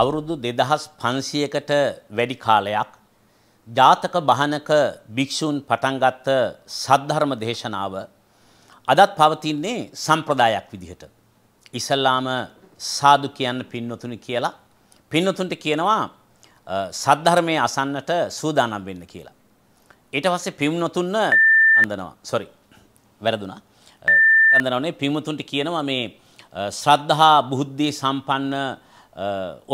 අවුරුදු දෙදහස් පන්සියකට වැඩි කාලයක් ජාතක බහනක භික්‍ෂූන් පටන්ගත්ත සද්ධර්ම දේශනාව අදත් පවතින්නේ සම්ප්‍රදායක් විදිහට. ඉසල්ලාම සාදු කියන්න පින්නතුනි කියලා පින්නතුන්ට කියනවා සද්ධර්මය අසන්නට සූදානම් වෙන්න කියලා. ඊට පස්සේ පිම්නොතුන්න අඳනවා සොරි වැරදුනා අඳනවනේ පිමතුන්ට කියනවා මේ ශ්‍රද්ධහා බුද්ධි සම්පන්න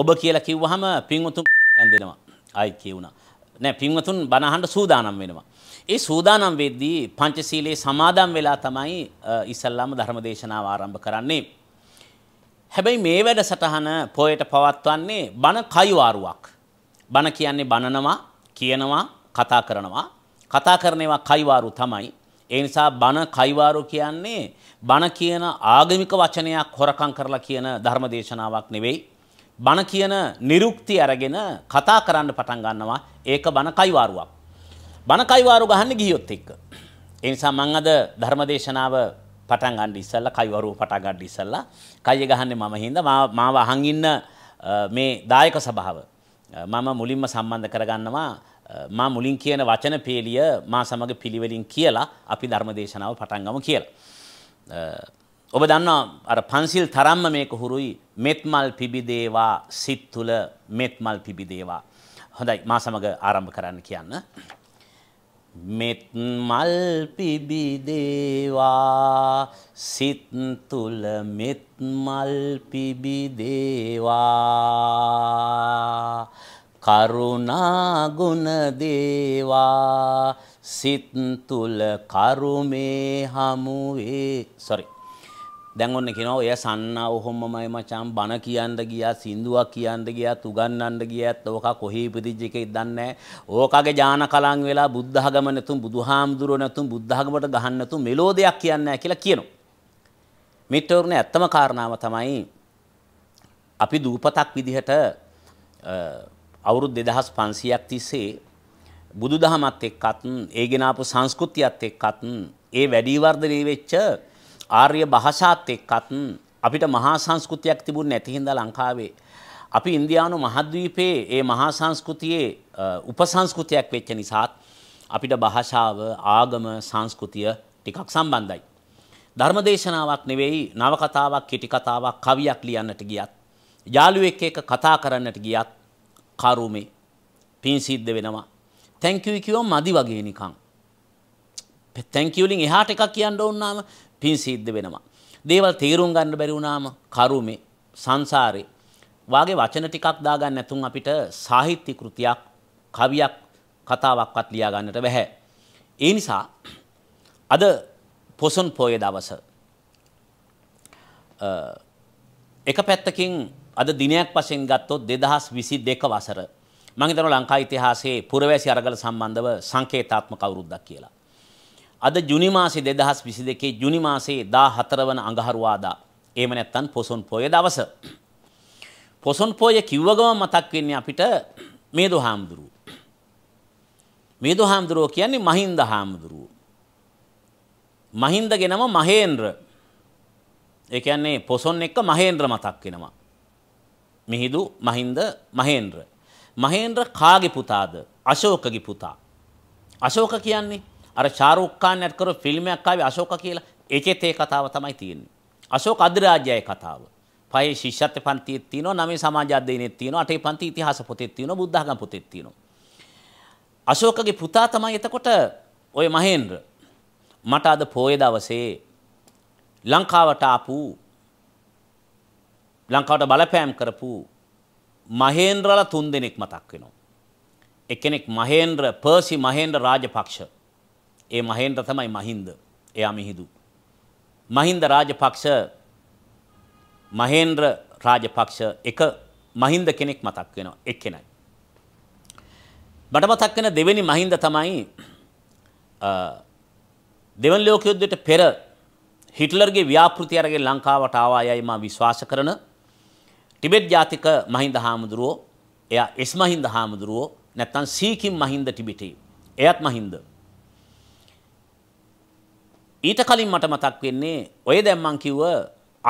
ඔබ කියලා කිව්වහම පින්වතුන් ඇඳෙනවා. ආයි කියුණා. නෑ පින්වතුන් බණහඬ සූදානම් වෙනවා. ඒ සූදානම් වෙද්දී පංචශීලයේ සමාදන් වෙලා තමයි ඉස්සල්ලාම ධර්ම දේශනාව ආරම්භ කරන්නේ. හැබැයි මේ වැඩසටහන පොයට පවත්වන්නේ බණ කයිවාරුවක්. බණ කියන්නේ බණනවා, කියනවා, කතා කරනවා. කතා කරනවා කයිවාරු තමයි. ඒ නිසා බණ කයිවාරු කියන්නේ බණ කියන ආගමික වචනයක් හොරකම් කරලා කියන ධර්ම දේශනාවක් නෙවෙයි. බණ කියන නිරුක්ති අරගෙන කතා කරන්න පටන් ගන්නවා ඒක බණ කයිවාරුවක්. බණ කයිවාරු ගහන්න ගියොත් එක්ක. ඒ නිසා මම අද ධර්මදේශනාව පටන් ගන්න ඉස්සෙල්ලා කයිවරුව පටන් ගන්න ඉස්සෙල්ලා කය ගහන්නේ මම හින්දා මාව අහන් ඉන්න මේ දායක සභාව මම මුලින්ම සම්බන්ධ කරගන්නවා මා මුලින් කියන වචන පේලිය මා සමග පිළිවෙලින් කියලා අපි ධර්මදේශනාව පටන් ගමු කියලා. ඔබ දන්නවා අර පන්සිල් තරම්ම මේක හුරුයි මෙත්මල් පිබිදේවා සිත් තුළ මෙත්මල් පිබිදේවා. හොඳයි මා සමග ආරම්භ කරන්න කියන්න. මෙත්මල් පිබිදේවා සිත් තුළ මෙත්මල් පිබිදේවා කරුණාගුණ දේවා සිත් තුළ කරුමේ හමුවේ සොරි දැන් ඔන්න කියනවා එයා සන්නාව හොම්මමයි මචං බන කියන්න ගියා සින්දුවක් කියන්න ගියා උගන්වන්න ගියත් ඕක කොහේ ඉපදිච්ච එකේ දන්නේ ඕකගේ ඥාන කලන් වෙලා බුද්ධ ධර්ම නැතුම් බුදුහාමුදුරුවෝ නැතුම් බුද්ධ ධර්මයට ගහන්න නැතුම් මෙලෝ දෙයක් කියන්නේ නැහැ කියලා කියනවා මිත්‍රවරුනේ ඇත්තම කාරණාව තමයි අපි දූපතක් විදිහට අවුරුදු 2500ක් තිස්සේ බුදුදහමත් එක්කත් ඒ ගෙනාපු සංස්කෘතියත් එක්කත් ඒ වැඩි වර්ධනය වෙච්ච ආර්ය භාෂාත් එක්කත් අපිට මහා සංස්කෘතියක් තිබුණ නැති හින්දා ලංකාවේ අපි ඉන්දියානු මහද්වීපයේ ඒ මහා සංස්කෘතියේ උපසංස්කෘතියක් වෙච්ච නිසාත් අපිට භාෂාව ආගම සංස්කෘතිය ටිකක් සම්බන්ධයි. ධර්මදේශනාවක් නෙවෙයි නවකතාවක් කෙටි කතාවක් කවියක් ලියන්නට ගියත් යාළුවෙක් එක්ක කතා කරන්නට ගියත් කරුමේ පින් සිද්ධ වෙනවා. thank you කිව්වම මදි වගේ නිකන්. thank you වලින් එහාට එකක් කියන්න ඕන නම් පින් සිද්ධ වෙනවා. දේවල් තේරුම් ගන්න බැරි වුණාම කරුමේ සංසාරේ වාගේ වචන ටිකක් දාගන්න නැතුන් අපිට සාහිත්‍ය කෘතියක් කවියක් කතාවක්වත් ලියා ගන්නට බැහැ. ඒ නිසා අද පොසොන් පොය දවස එක පැත්තකින් අද දිනයක් වශයෙන් ගත්තොත් 2022 වසර මම හිතනවා ලංකා ඉතිහාසයේ පුරවැසි අරගල සම්බන්ධව සංකේතාත්මක අවුරුද්දක් කියලා. අද ජුනි මාසේ 2022 ජුනි මාසේ 14 වන අඟහරුවාදා. එහෙම නැත්නම් පොසොන් පොය දවස. පොසොන් පොය කිව්ව ගම මතක් වෙන්නේ අපිට මේදු හාමුදුරුව. මේදු හාමුදුරුව කියන්නේ මහින්ද හාමුදුරුව. මහින්දගේ නම මහේන්ද්‍ර. ඒ කියන්නේ පොසොන් එක්ක මහේන්ද්‍ර මතක් වෙනවා. මිහිදු මහින්ද මහේන්ද්‍ර. මහේන්ද්‍ර කාගේ පුතාද? අශෝකගේ පුතා. අශෝක කියන්නේ අර ශාරුක් ඛාන් ඇඩ් කරපු ෆිල්ම් එකක් ආවේ අශෝක කියලා. ඒකෙත් ඒ කතාව තමයි තියෙන්නේ. අශෝක අධිරාජ්‍යයේ කතාව. පහේ ශිෂ්‍යත්ව පන්තියේ තියෙනවා, නවයේ සමාජ අධ්‍යයනයේ තියෙනවා, අටේ පන්ති ඉතිහාස පොතේ තියෙනවා, බුද්ධඝම පොතේ තියෙනවා. අශෝකගේ පුතා තමයි එතකොට ওই මහේන්ද්‍ර. මට අද පොයේ දවසේ ලංකාවට ආපු ලංකාවට බලපෑම් කරපු මහේන්ද්‍රලා තුන් දෙනෙක් මතක් වෙනවා. එක්කෙනෙක් මහේන්ද්‍ර පර්සි මහේන්ද්‍ර රාජපක්ෂ ඒ මහේන්ද්‍ර තමයි මහින්ද. එයා මිහිදු. මහින්ද රාජපක්ෂ මහේන්ද්‍ර රාජපක්ෂ එක මහින්ද කෙනෙක් මතක් වෙනවා එක්කෙනයි. මට මතක් වෙන දෙවෙනි මහින්ද තමයි දෙවන ලෝක යුද්ධයට පෙර හිට්ලර්ගේ ව්‍යාපෘති අරගෙන ලංකාවට ආවායයි මම විශ්වාස කරන ටිබෙට් ජාතික මහින්ද හාමුදුරුවෝ එයා එස් මහින්ද හාමුදුරුවෝ නැත්නම් සීකින් මහින්ද ටිබෙටේ එයත් මහින්ද ඊට කලින් මට මතක් වෙන්නේ ඔය දැන් මං කිව්ව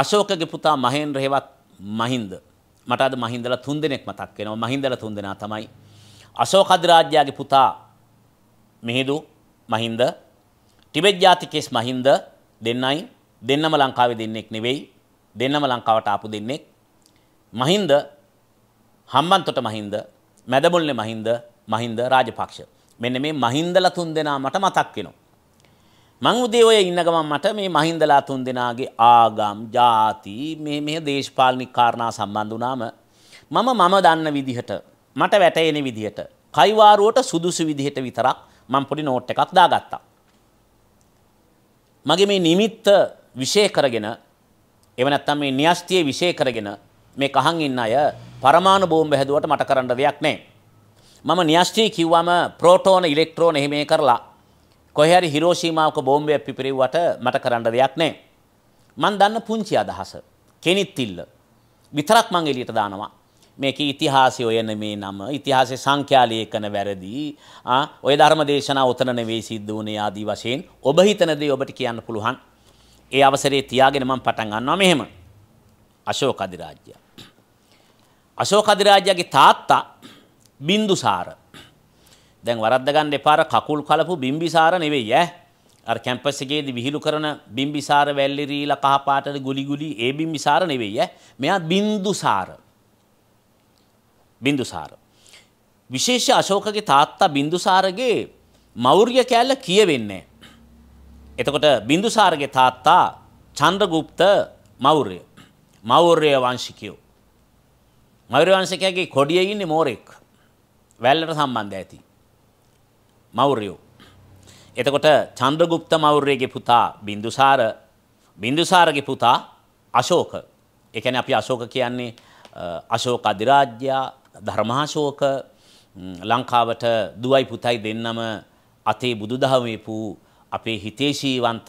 අශෝකගේ පුතා මහේන්ද්‍ර හේවත් මහින්ද මට අද මහින්දලා තුන්දෙනෙක් මතක් වෙනවා මහින්දලා තුන්දෙනා තමයි අශෝක අධිරාජ්‍යගේ පුතා මිහිඳු මහින්ද ටිබෙට් ජාතිකේස් මහින්ද දෙන්නයි දෙන්නම ලංකාවේ දෙන්නෙක් නෙවෙයි දෙන්නම ලංකාවට ආපු දෙන්නෙක් මහින්ද හම්බන්තොට මහින්ද මැදමුල්ලේ මහින්ද මහින්ද රාජපක්ෂ මෙන්න මේ මහින්දලා තුන්දෙනා මට මතක් වෙනවා මං උදේ ඔය ඉන්න ගමන් මට මේ මහින්දලා තුන් දෙනාගේ ආගම් ಜಾති මේ මේ දේශපාලනික කාරණා සම්බන්ධ වුණාම මම මම දන්න විදිහට මට වැටෙන විදිහට කයිවාරුවට සුදුසු විදිහට විතරක් මම පොඩි නෝට් එකක් දාගත්තා. මගේ මේ නිමිත්ත විශේෂ කරගෙන එව නැත්තම් මේ න්‍යෂ්ටිය විශේෂ කරගෙන මේ කහන් ඉන්න අය පරමාණු බෝම්බ හැදුවට මට කරන්න දෙයක් නැහැ. මම න්‍යෂ්ටිය කිව්වම ප්‍රෝටෝන ඉලෙක්ට්‍රෝන එහෙම කරලා කොහේ හරි හිරෝෂීමාවක බෝම්බයක් පිපිරෙව්වට මට කරන්න දෙයක් නැහැ. මං දන්න පුංචි අදහස. කෙනිත්තිල්ල. විතරක් මං එළියට දානවා. මේකේ ඉතිහාසය ඔය නෙමේ නම ඉතිහාසයේ සංඛ්‍යා ලේඛන වැරදි ඔය ධර්ම දේශනා උතන නෙවෙයි සිද්ධ වුණේ ආදී වශයෙන් ඔබ හිතන දේ ඔබට කියන්න පුළුවන් ඒ අවසරයේ තියාගෙන මම පටන් ගන්නවා මෙහෙම අශෝක අධිරාජ්‍ය අශෝක අධිරාජ්‍යගේ තාත්තා බින්දුසාර දැන් වරද්ද ගන්න එපාර කකුල් කලපු බිම්බිසාර නෙවෙයි ඈ. අර කැම්පස් එකේදී විහිළු කරන බිම්බිසාර වැල්ලිරීලා කහපාටද ගුලිගුලි ඒ බිම්බිසාර නෙවෙයි ඈ. මෙයා බින්දුසාර. බින්දුසාර. විශේෂ අශෝකගේ තාත්තා බින්දුසාරගේ මෞර්ය කැල කියවෙන්නේ. එතකොට බින්දුසාරගේ තාත්තා චන්ද්‍රගුප්ත මෞර්ය. මෞර්ය වංශිකයෝ. මෞර්ය වංශිකයාගේ කොඩියේ ඉන්නේ මෝරෙක්. වැල්ලට සම්බන්ධ ඇති. මෞර්යෝ. එතකොට චන්ද්‍රගුප්ත මෞර්යගේ පුතා බින්දුසාර බින්දුසාරගේ පුතා අශෝක. ඒ කියන්නේ අපි අශෝක කියන්නේ අශෝක අධිරාජ්‍යයා ධර්මාශෝක ලංකාවට දුවයි පුතයි දෙන්නම අතේ බුදුදහමේපු අපේ හිතේශීවන්ත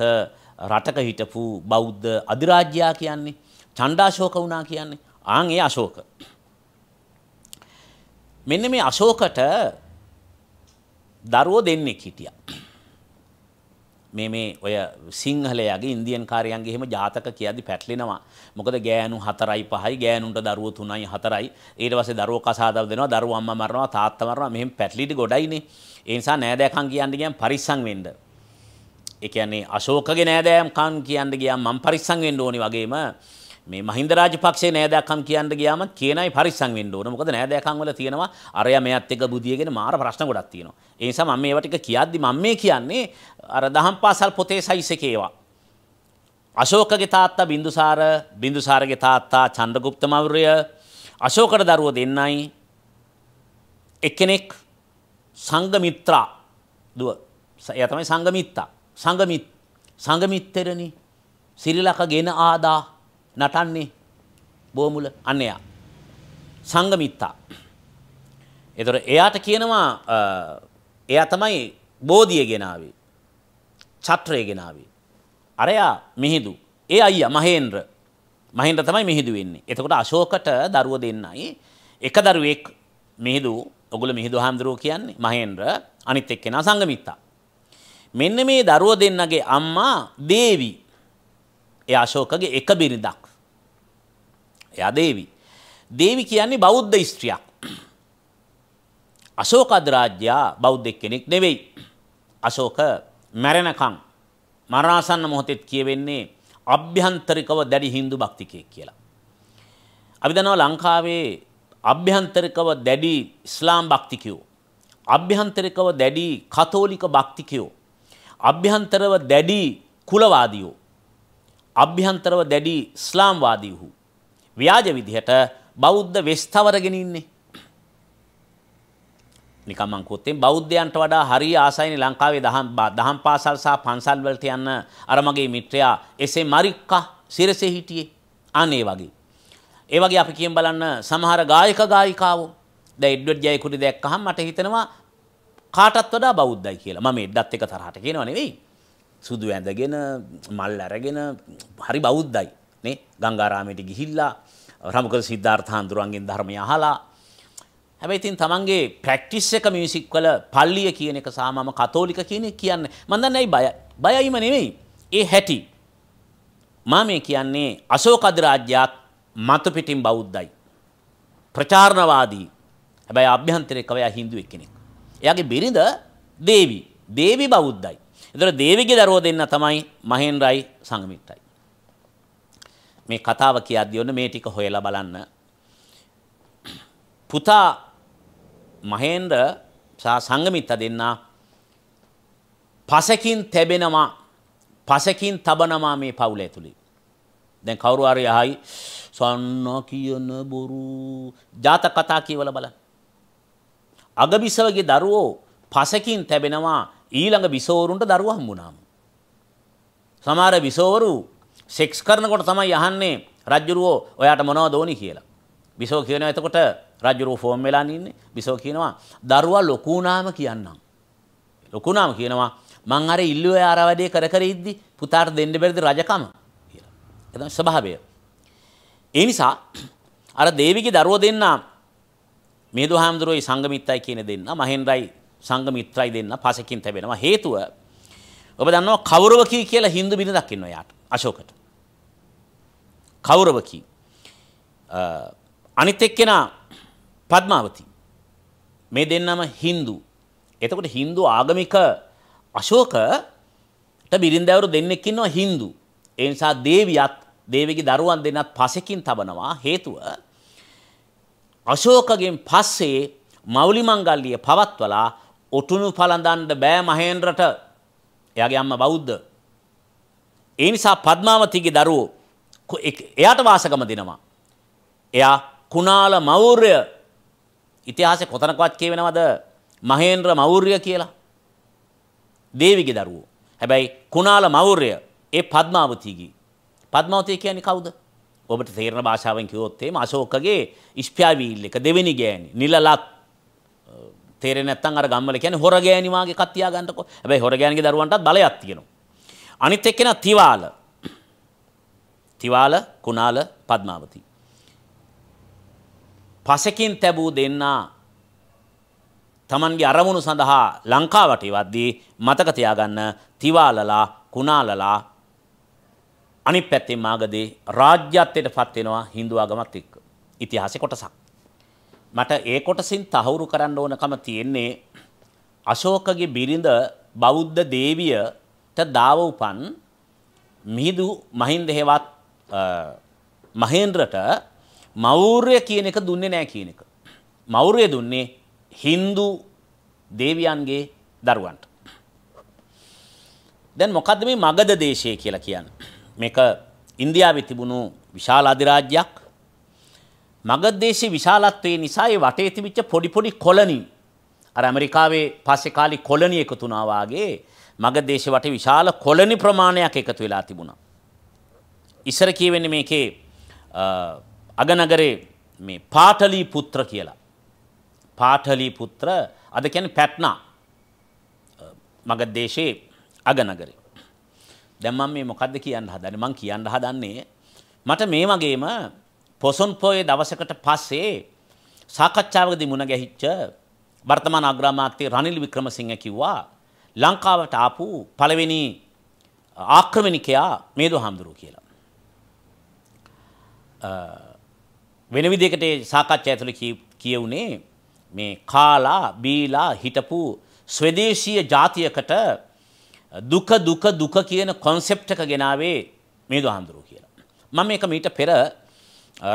රටක හිටපු බෞද්ධ අධිරාජ්‍යයා කියන්නේ චණ්ඩාශෝක වුණා කියන්නේ ආන් ඒ අශෝක මෙන්න මේ අශෝකට දරුවෝ දෙන්නෙක් හිටියා. මේ මේ ඔය සිංහලයාගේ ඉන්දියන් කාරයන්ගේ එහෙම ජාතක කියද්දි පැටලෙනවා. මොකද ගෑනු 4යි 5යි ගෑනුන්ට දරුවෝ 3යි 4යි. ඊට පස්සේ දරුවෝ කසාදව දෙනවා, දරුවෝ අම්මා මරනවා, තාත්තා මරනවා. මෙහෙම පැටලිටි ගොඩයිනේ. ඒ නිසා නෑදෑකම් කියන්න ගියම් පරිස්සම් වෙන්න. ඒ කියන්නේ අශෝකගේ නෑදෑම් කම් කියන්න ගියම් මම පරිස්සම් වෙන්න ඕනි වගේම මේ මහින්ද රාජපක්ෂේ නෑදෑකම් කියන්න ගියාම කියනයි පරිස්සම් වෙන්න ඕන. මොකද නෑදෑකම් වල තියෙනවා අරයා මෙයත් එක්ක බුදියගෙන මාර ප්‍රශ්න ගොඩක් තියෙනවා. ඒ නිසා මම මේවා ටික කියද්දි මම මේ කියන්නේ අර දහම් පාසල් පොතේ සයිස් එකේ ඒවා. අශෝකගේ තාත්තා බින්දුසාර, බින්දුසාරගේ තාත්තා චන්ද්‍රගුප්ත මෞර්ය, අශෝකට දරුව දෙන්නයි එක්කෙනෙක් සංගමිත්‍රා දුව. එයා තමයි සංගමිත්තා. සංගමිත් සංගමිත්තරනි. සිරිලක ගෙන ආදා නටන්නේ බෝමුල අන්න එයා. සංගමිත්තා. එතකොට එයාට කියනවා එයා තමයි බෝධිය ගෙනාවේ. චත්‍රය ගෙනාවේ. අරයා මිහිදු. ඒ අයියා මහේන්ද්‍ර. මහින්ද්‍ර තමයි මිහිදු වෙන්නේ. එතකොට අශෝකට දරුව දෙන්නයි එක දරුවෙක් මිහිදු ඔගොල්ල මිහිදු හාමුදුරුවෝ කියන්නේ මහේන්ද්‍ර අනිත් එක්කෙනා සංගමිත්තා. මෙන්න මේ දරුව දෙන්නගේ අම්මා දේවි. ඒ අශෝකගේ එක බිරිඳක්. එයා දේවී. දේවි කියන්නේ බෞද්ධ ස්ත්‍රියක්. අශෝක අධරාජ්‍යයා බෞද්ධ කෙනෙක් නෙවෙයි. අශෝක මැරෙනකම් මරණාසන්න මොහොතෙත් කියවෙන්නේ අභ්‍යන්තරිකව දැඩි Hindu භක්තිකයෙක් කියලා. අපි දන්නවා ලංකාවේ අභ්‍යන්තරිකව දැඩි ඉස්ලාම් භක්තිකයෝ අභ්‍යන්තරිකව දැඩි කතෝලික භක්තිකයෝ අභ්‍යන්තරව දැඩි කුලවාදියෝ අභ්‍යන්තරව දැඩි ඉස්ලාම්වාදීහු ව්‍යාජ විදිහට බෞද්ධ වෙස්තවරගෙන ඉන්නේ. නිකන් මං කෝත්තේ බෞද්ධයන්ට වඩා හරිය ආසයිනේ ලංකාවේ දහම් දහම් පාසල් සහ පන්සල් වලට යන්න අර මගේ මිත්‍රයා එසේ මරික්කා සිරසේ හිටියේ. අනේ වගේ. ඒ වගේ අපි කියන් බලන්න සමහර ගායක ගායිකාවෝ දැන් එඩ්වඩ් ජයකුරි දැක්කහම මට හිතෙනවා කාටත් වඩා බෞද්ධයි කියලා. මම එඩ්ඩත් එක තරහට කියනවා නෙවෙයි. සුදු ඇඳගෙන මල් අරගෙන හරි බෞද්ධයි. නේ ගංගාරාමයට ගිහිල්ලා රමකර සිද්ධාර්ථාන්දුරුවන්ගෙන් ධර්මය අහලා හැබැයි ඉතින් තමන්ගේ ප්‍රැක්ටිස් එක මියුසික් වල පල්ලිය කියන එක සහ මම කතෝලික කියන එක කියන්නේ මම දන්නේ ඇයි බය බයයිම නෙමෙයි ඒ හැටි මම මේ කියන්නේ අශෝක අධිරාජ්‍යයක් මතු පිටින් බෞද්ධයි ප්‍රචාරණවාදී හැබැයි අභ්‍යන්තරේ කවයා හින්දුවෙක් කෙනෙක් එයාගේ බිරිඳ දේවි දේවි බෞද්ධයි එතකොට දේවිගේ දරුවෝ දෙන්න තමයි මහේන්ද්‍රයි සංගමිත්‍රයි මේ කතාව කියද්දී ඔන්න මේ ටික හොයලා බලන්න. පුතා මහේන්ද්‍ර සා සංගමිත්ත දෙන්නා පසකින් තැබෙනවා පසකින් තබනවා මේ පවුල ඇතුළේ. දැන් කවුරු හරි අහයි සන්න කියන බොරු ජාතක කතා කියවල බලන්න. අගබිසවගේ දරුවෝ පසකින් තැබෙනවා ඊළඟ බිසෝවරුන්ට දරුවා හම්බුනාම. සමහර බිසෝවරු සෙක්ස් කරනකොට තමයි අහන්නේ රජ්ජුරුවෝ ඔයාට මොනවද ඕනි කියලා. බිසෝ කියනවා එතකොට රජ්ජුරුවෝ ෆෝන් වෙලා ඉන්නේ. බිසෝ කියනවා දරුවා ලොකු වුණාම කියන්නම්. ලොකු වුණාම කියනවා මං අර ඉල්ලුවේ ආර වැඩේ කර කර ඉද්දි පුතාට දෙන්න බැරිද රජකම කියලා. ඒ තමයි ස්වභාවය. ඒ නිසා අර දේවිගේ දරුවෝ දෙන්නා මේදුහාමුදුරුවෝයි සංගමිත්‍රයි කියන දෙන්න මහෙන්ද්‍රයි සංගමිත්‍රයි දෙන්න පසකින් තැබෙනවා හේතුව ඔබ දන්නවා කවුරුවකී කියලා හින්දු බිරිඳක් ඉන්නවා යාට අශෝකට. කෞරවකි. අනිත් එක්කෙනා පද්මාවති. මේ දෙන්නම හින්දු. එතකොට හින්දු ආගමික අශෝකට බිරින්දවරු දෙන්නෙක් ඉන්නවා හින්දු. ඒ නිසා දේවියත් දේවගේ දරුවන් දෙන්නත් පසෙකින් තබනවා හේතුව අශෝකගෙන් පස්සේ මෞලි මංගල්ලිය පවත්වලා ඔටුනු පළඳන්න බෑ මහේන්ද්‍රට එයාගේ අම්මා බෞද්ධ ඒ නිසා පද්මාවතිගේ දරුවෝ එයාට වාසගම දෙනවා. එයා කුණාල මෞර්ය ඉතිහාසයේ කොතනකවත් කියවෙනවද මහේන්ද්‍ර මෞර්ය කියලා? දේවිගේ දරුවෝ. හැබැයි කුණාල මෞර්ය ඒ පද්මාවතිගේ. පද්මාවතිය කියන්නේ කවුද? ඔබට තේරෙන භාෂාවෙන් කිව්වොත් එහෙම අශෝකගේ ඉස්පියාවිල් එක දෙවෙනි ගෑණි නිලලත් තේරෙන්නේ නැත්නම් අර ගම්වල කියන්නේ හොර ගෑණි වාගේ කක් තියාගන්නකො. හැබැයි හොර ගෑණිගේ දරුවන්ටත් බලයක් තියෙනවා. අනිත් එක්කෙනා තිවාල. තිවාල කුණාල පද්මාවති. පසකින් තැබූ දෙන්නා තමන්ගේ අරමුණු සඳහා ලංකාවට ඉවද්දී මතක තියාගන්න තිවාලලා කුණාලලා අනිත් පැත්තේ මාගදී රාජ්‍යත්වයට පත් වෙනවා Hindu ආගමත් එක්ක. ඉතිහාසයේ කොටසක්. මට ඒ කොටසින් තහවුරු කරන්න ඕනකම තියෙන්නේ අශෝකගේ බිරිඳ බෞද්ධ දේවිය ට දාව උපන් මිහිදු මහින්ද හේවත් මහේන්ද්‍රට මෞර්ය කියන එක දුන්නේ නැහැ කියන එක. මෞර්ය දුන්නේ Hindu දේවියන්ගේ දරුවන්ට. දැන් මොකද්ද මේ මගධ දේශය කියලා කියන්නේ? මේක ඉන්දියාවේ තිබුණු විශාල අධිරාජ්‍යයක්. මගධ දේශයේ විශාලත්වය නිසා ඒ වටේ තිබිච්ච පොඩි පොඩි කොලනි අර ඇමරිකාවේ පස්සේ කාලේ කොලනි එකතු වුණා වාගේ මගදේශවට විශාල කොළනි ප්‍රමාණයක් එකතු වෙලා තිබුණා. ඉස්සර කියවෙන්නේ මේකේ අගනගරේ මේ පාටලී පුත්‍ර කියලා. පාටලී පුත්‍ර අද කියන්නේ පැට්නා. මගදේශේ අගනගරේ. දැන් මම මේ මොකද්ද කියන්න හදන්නේ? මං කියන්න හදන්නේ මට මේ වගේම පොසොන් පොයේ දවසකට පස්සේ සාකච්ඡාවකදී මුණ ගැහිච්ච වර්තමාන අග්‍රාමාත්‍ය රනිල් වික්‍රමසිංහ කිව්වා ලංකාවට ආපු පළවෙනි ආක්‍රමණිකයා මේදු හාමුදුරුව කියලා. වෙන විදිහකට සාකච්ඡා ඇතුළේ කියුනේ මේ කාලා බීලා හිටපු ස්වදේශීය ජාතියකට දුක දුක දුක කියන කොන්සෙප්ට් එක ගෙනාවේ මේදු හාමුදුරුව කියලා. මම මේක මීට පෙර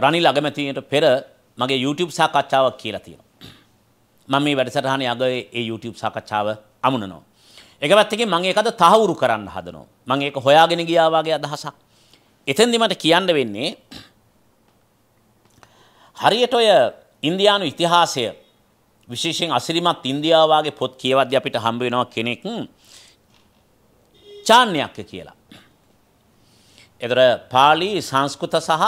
රනිල් අගමැතිට පෙර මගේ YouTube සාකච්ඡාවක් කියලා තියෙනවා. මම මේ වැඩසටහනේ අග ඒ YouTube සාකච්ඡාව අමුණනවා. එක පැත්තකින් මම ඒකද තහවුරු කරන්න හදනවා. මම ඒක හොයාගෙන ගියා වගේ අදහසක්. එතෙන්දි මට කියන්න වෙන්නේ හරියට ඔය ඉන්දියානු ඉතිහාසය විශේෂයෙන් අසිරිමත් ඉන්දියාව වගේ පොත් කියවද්දී අපිට හම්බ වෙනවා කෙනෙක් චාන්‍යක්ක කියලා. ඒතර pāli සංස්කෘත සහ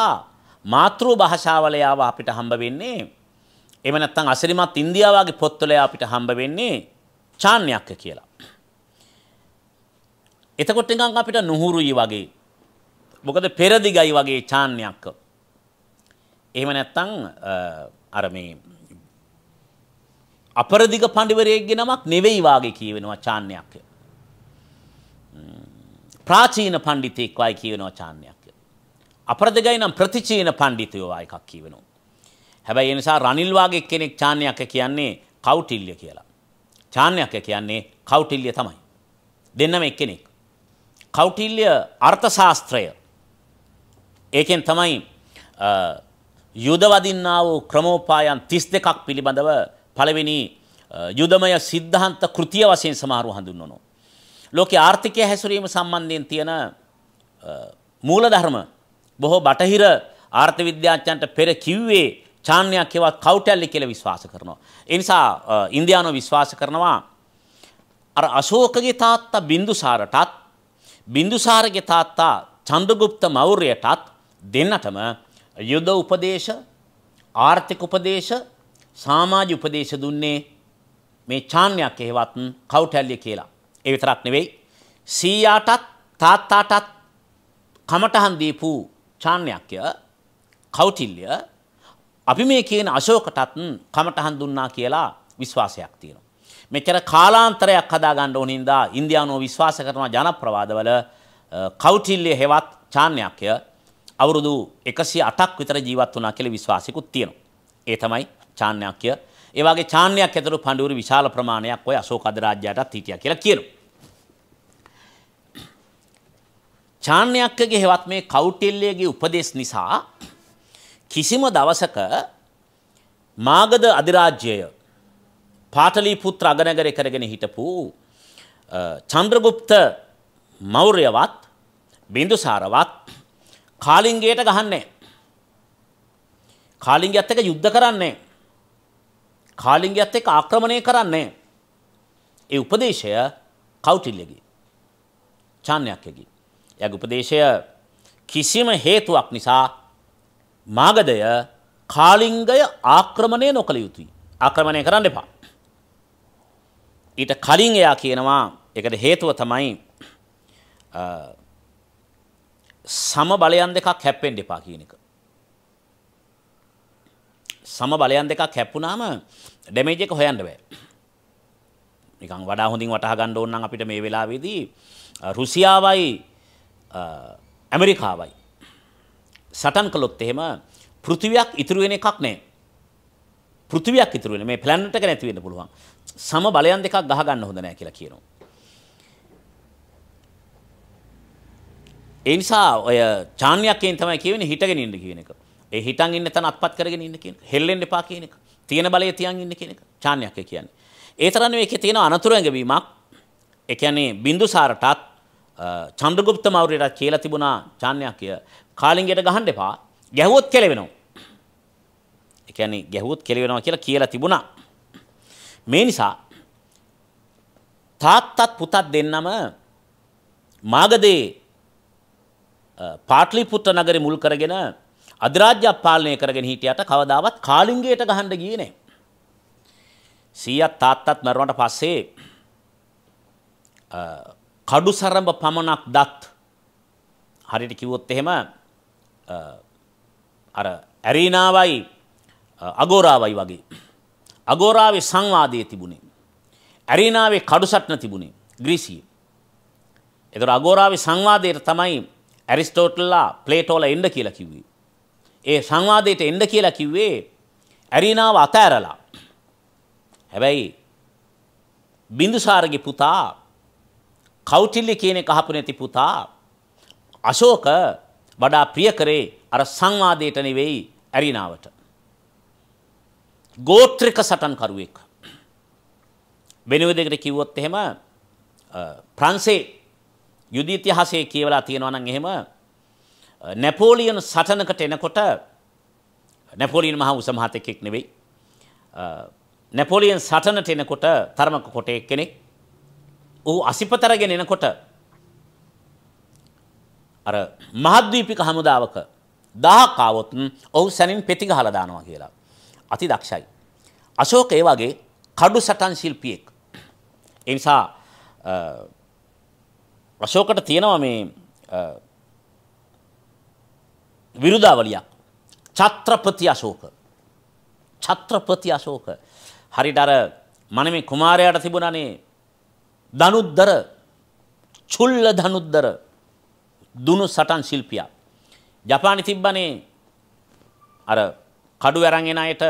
මාතෘ භාෂාවල යාව අපිට හම්බ වෙන්නේ එහෙම නැත්නම් අසිරිමත් ඉන්දියාව වගේ පොත්වල අපිට හම්බ වෙන්නේ චාන්‍යක්ක කියලා. එතකොට නිකන් අපිට නුහුරුයි වගේ. මොකද පෙරදිගයි වගේ ඡාන්යක්. එහෙම නැත්තම් අර මේ අපරදිග පඬිවරයෙක්ගේ නමක් නෙවෙයි වාගේ කියවෙනවා ඡාන්යක්. ප්‍රාචීන පඬිතෙක් වයි කියවෙනවා ඡාන්යක්. අපරදිගයි නම් ප්‍රතිචීන පඬිතයෝ වයි එකක් කියවෙනවා. හැබැයි ඒ නිසා රනිල් වාගේ කෙනෙක් ඡාන්යක් කියන්නේ කෞටිල්‍ය කියලා. ඡාන්යක් කියන්නේ කෞටිල්‍ය තමයි. දෙන්නම එක්කෙනෙක්. කෞටිල්‍ය අර්ථශාස්ත්‍රය. ඒකෙන් තමයි යුදවදින්නා වූ ක්‍රමෝපායන් 32ක් පිළිබඳව පළවෙනි යුදමය සිද්ධාන්ත කෘතිය වශයෙන් සමහරව හඳුන්වනවා. ලෝකේ ආර්ථිකය හැසිරීම සම්බන්ධයෙන් තියෙන මූලධර්ම බොහෝ බටහිර ආර්ථ විද්‍යාඥයන්ට පෙර කිව්වේ චාන්යක් හෙවත් කෞටල්ලි කියලා විශ්වාස කරනවා. ඒ නිසා ඉන්දියානෝ විශ්වාස කරනවා අර අශෝකගේ තාත්තා බින්දුසාරටත් බින්දුසාරගේ තාත්තා චන්දගුප්ත මෞර්යටත් දෙන්නටම යුද උපදේශ ආර්ථික උපදේශ සාමාජ්‍ය උපදේශ දුන්නේ මේ චාන්යක් එහෙවත් කවුටැල්ලිය කියලා. ඒ විතරක් නෙවෙයි සීයාටත් තාත්තාටත් කමටහන් දීපු චාන්යක්ය කෞටිල්ය අපි මේ කියන අශෝකටත් කමටහන් දුන්නා කියලා විශ්වාසයක් තියෙනවා. මෙච්චර කාලාන්තරයක් හදාගන්න ඕන හින්දා ඉන්දියානුව විශ්වාස කරන ජනප්‍රවාදවල කෞටිල්‍ය හෙවත් චාන්‍යක්ය අවුරුදු 108ක් විතර ජීවත් වුණා කියලා විශ්වාසිකුත් තියෙනවා. ඒ තමයි චාන්‍යක්ය. ඒ වගේ චාන්‍යයක් ඇතුළු පඬිවරු විශාල ප්‍රමාණයක් ඔය අශෝක අධිරාජ්‍යයටත් හිටියා කියලා කියනවා. චාන්‍යක්කගේ හෙවත් මේ කෞටිල්‍යගේ උපදෙස් නිසා කිසිම දවසක මාගද අධිරාජ්‍යය පාටලීපුත්‍ර අගනගරය කරගෙන හිටපු චන්ද්‍රගුප්ත මෞර්යවත් බිඳුසාරවත් කාලිංගයට ගහන්නේ. කාලිංගයත් එක්ක යුද්ධ කරන්නේ. කාලිංගයත් එක්ක ආක්‍රමණය කරන්නේ. ඒ උපදේශය කෞටිල්‍යගේ. චාන්‍යක්යගේ. එයාගේ උපදේශය කිසිම හේතුවක් නිසා මාගදය කාලිංගය ආක්‍රමණය නොකළ යුතුයි. ආක්‍රමණය කරන්න එපා. ඊට කලින් එයා කියනවා ඒකට හේතුව තමයි සම බලයන් දෙකක් හැප්පෙන්න එපා කියන එක. සම බලයන් දෙකක් හැප්පුණාම ඩැමේජ් එක හොයන්න බෑ. නිකන් වඩා හොඳින් වටහා ගන්න ඕන නම් අපිට මේ වෙලාවේදී රුසියාවයි ඇමරිකාවයි සටන් කළොත් එහෙම පෘථිවියක් ඉතුරු වෙන එකක් නෑ. පෘථිවියක් ඉතුරු වෙන මේ ප්ලැනට් එක නැති වෙන්න පුළුවන්. සම බලයන් දෙකක් ගහ ගන්න හොඳ නැහැ කියලා කියනවා. ඒ නිසා ඔය චාන්‍යක්යෙන් තමයි කියන්නේ හිටගෙන ඉන්න කියන එක. ඒ හිටන් ඉන්න තැන අත්පත් කරගෙන ඉන්න කියන එක. හෙල්ලෙන්න එපා කියන එක. තියෙන බලය තියන් ඉන්න කියන එක. චාන්‍යක්ය කියන්නේ. ඒ තරම් මේකේ තියෙන අනතුරු ඇඟවීමක් ඒ කියන්නේ බින්දුසාරටත් චන්ද්‍රගුප්ත මෞර්යටත් කියලා තිබුණා චාන්‍යක්ය කාලිංගයට ගහන්න එපා. ගැහුවොත් කෙලවෙනවා. ඒ කියන්නේ ගැහුවොත් කෙලවෙනවා කියලා කියලා තිබුණා. මේ නිසා තාත්තත් පුතත් දෙන්නම මාගදේ පාට්ලිපුත්‍ර නගරේ මුල් කරගෙන අධිරාජ්‍ය පාලනය කරගෙන හිටියට කවදාවත් කාලිංගයට ගහන්න ගියේ නැහැ. සීයත් තාත්තත් මරුණට පස්සේ කඩුසරඹ පමණක් දත් හරියට කිව්වොත් එහෙම අර ඇරීනාවයි අගෝරාවයි වගේ අගෝරාවේ සංවාදය තිබුණේ. ඇරීනාවේ කඩුසට්න තිබුණේ ග්‍රීසිය. එතකොට අගෝරාවේ සංවාදයට තමයි ඇරිස්ටෝටල්ලා ප්ලේටෝලා එන්න කියලා කිව්වේ. ඒ සංවාදයට එන්න කියලා කිව්වේ ඇරීනාව අතෑරලා. හැබැයි බිඳුසාරගේ පුතා කෞටිල්ලි කියන එක අහපු නැති පුතා අශෝක වඩා ප්‍රිය කරේ අර සංවාදයට නෙවෙයි ඇරිනාවට. ගෝත්‍රික සටන්කරුවෙක්. වෙනුවදකට කිව්වොත් එහෙම ප්‍රන්සේ යුදීතිහාසයේ කියවලා තියෙනවා නම් එහෙම නැපෝලියන් සටනකට එනකොට නැපෝලියන් මහ උසමහතෙක් නෙවෙයි. නැපෝලියන් සටනට එනකොට තරමක කොටේ කෙනෙක්. ඌ අසිපතරගෙන එනකොට අර මහද්වීපික හමුදාවක දහක් ආවොත් ඔහු සැනින් පෙති ගහලා දානවා කියලා. අති දක්ෂයි. අශෝක ඒ වගේ කඩු සටන් ශිල්පියෙක්. ඒ නිසා අශෝකට තියෙනවා මේ විරුදාවලියක්. ඡත්‍රපති අශෝක. ඡත්‍රපති අශෝක. හරියට අර මනමේ කුමාරයාට තිබුණානේ දනුද්දර චුල්ල දනුද්දර දුනු සටන් ශිල්පියා. ජපානි තිබ්බනේ අර කඩු අරන් එන අයට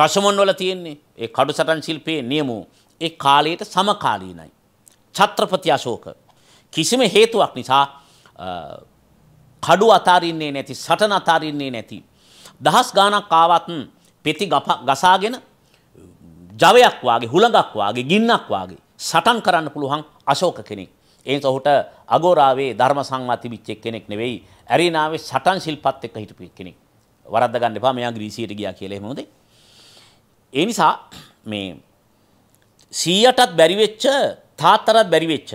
රසමොන් වල තියෙන්නේ ඒ කඩු සටන් ශිල්පයේ නියම ඒ කාලයට සමකාලීනයි. ඡත්‍රපති අශෝක කිසිම හේතුවක් නිසා කඩු අතාරින්නේ නැති සටන අතාරින්නේ නැති දහස් ගාණක් ආවත් පෙති ගසාගෙන ජවයක් වාගේ හුළඟක් වාගේ ගින්නක් වාගේ සටන් කරන්න පුළුවන් අශෝක කෙනෙක්. ඒත් ඔහුට අගෝරාවේ ධර්ම සංවාති විච්චෙක් කෙනෙක් නෙවෙයි ඇරිනාවේ සටන් ශිල්පත් එක්ක හිටපු කෙනෙක්. වරද්ද ගන්න එපා මෙයා ග්‍රීසියට ගියා කියලා එහෙම උදේ. ඒ නිසා මේ 100ටත් බැරි වෙච්ච තාත්තටත් බැරි වෙච්ච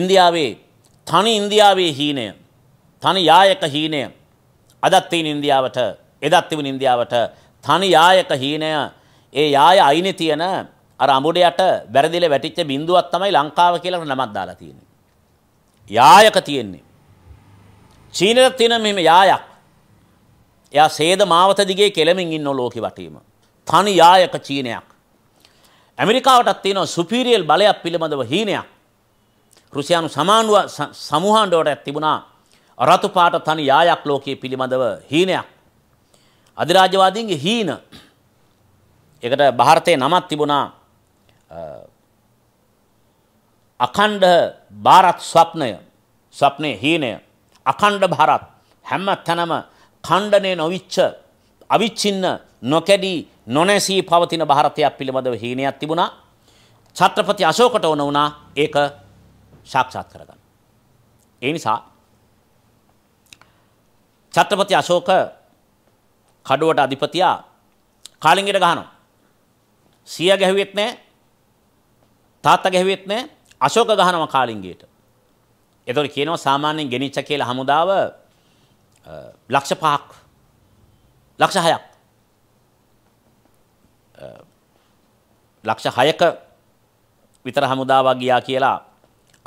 ඉන්දියාවේ තනි ඉන්දියාවේ හීනය තනි යායක හීනය අදත් තියෙන ඉන්දියාවට එදත් තිබුණ ඉන්දියාවට තනි යායක හීනය ඒ යාය අයිනේ තියෙන අර අමුඩයට වැරදිලා වැටිච්ච බිඳුවක් තමයි ලංකාව කියලා නමක් දාලා තියෙන්නේ. යායක තියෙන්නේ. චීනට තියෙන මෙම යායක්. එයා සේද මාවත දිගේ කෙළමින් ඉන්න ලෝක වටීම. තනි යායක චීනයක්. ඇමරිකාවටත් තියෙන සුපිරියල් බලයක් පිළිබඳව හීනයක්. රුසියානු සමානුව සමූහන්ඩෝට ඇත් තිබුණා රතුපාට තනි යායක් ලෝකයේ පිළිබඳව හීනයක්. අධිරාජ්‍යවාදීන්ගේ හීන එකට භාරතය නමත් තිබුණා අකණ්ඩ භාරත් ස්වප්නය ස්වප්නය හීනය අඛණ්ඩ භාරත් හැම තැනම ඛණ්ඩණය නොවිච්ච අවිච්ඡින්න නොකැඩී නොනැසී පවතින ಭಾರತයක් පිළිබඳව හීනයක් තිබුණා. ඡත්‍රපති අශෝකට වුණ වුණා ඒක සාක්ෂාත් කරගන්න. ඒ නිසා ඡත්‍රපති අශෝක කඩුවට අධිපතියා කාලිංගිට ගහනවා. සිය ගැහුවෙත් නැහැ. තාත්තා ගැහුවෙත් නැහැ. අශෝක ගහනවා කාලිංගියට. එතකොට කියනවා සාමාන්‍යයෙන් ගෙනිච්ච කියලා හමුදාව ලක්ෂ 5ක් ලක්ෂ 6ක් ලක්ෂ 6ක විතර හමුදාවක් ගියා කියලා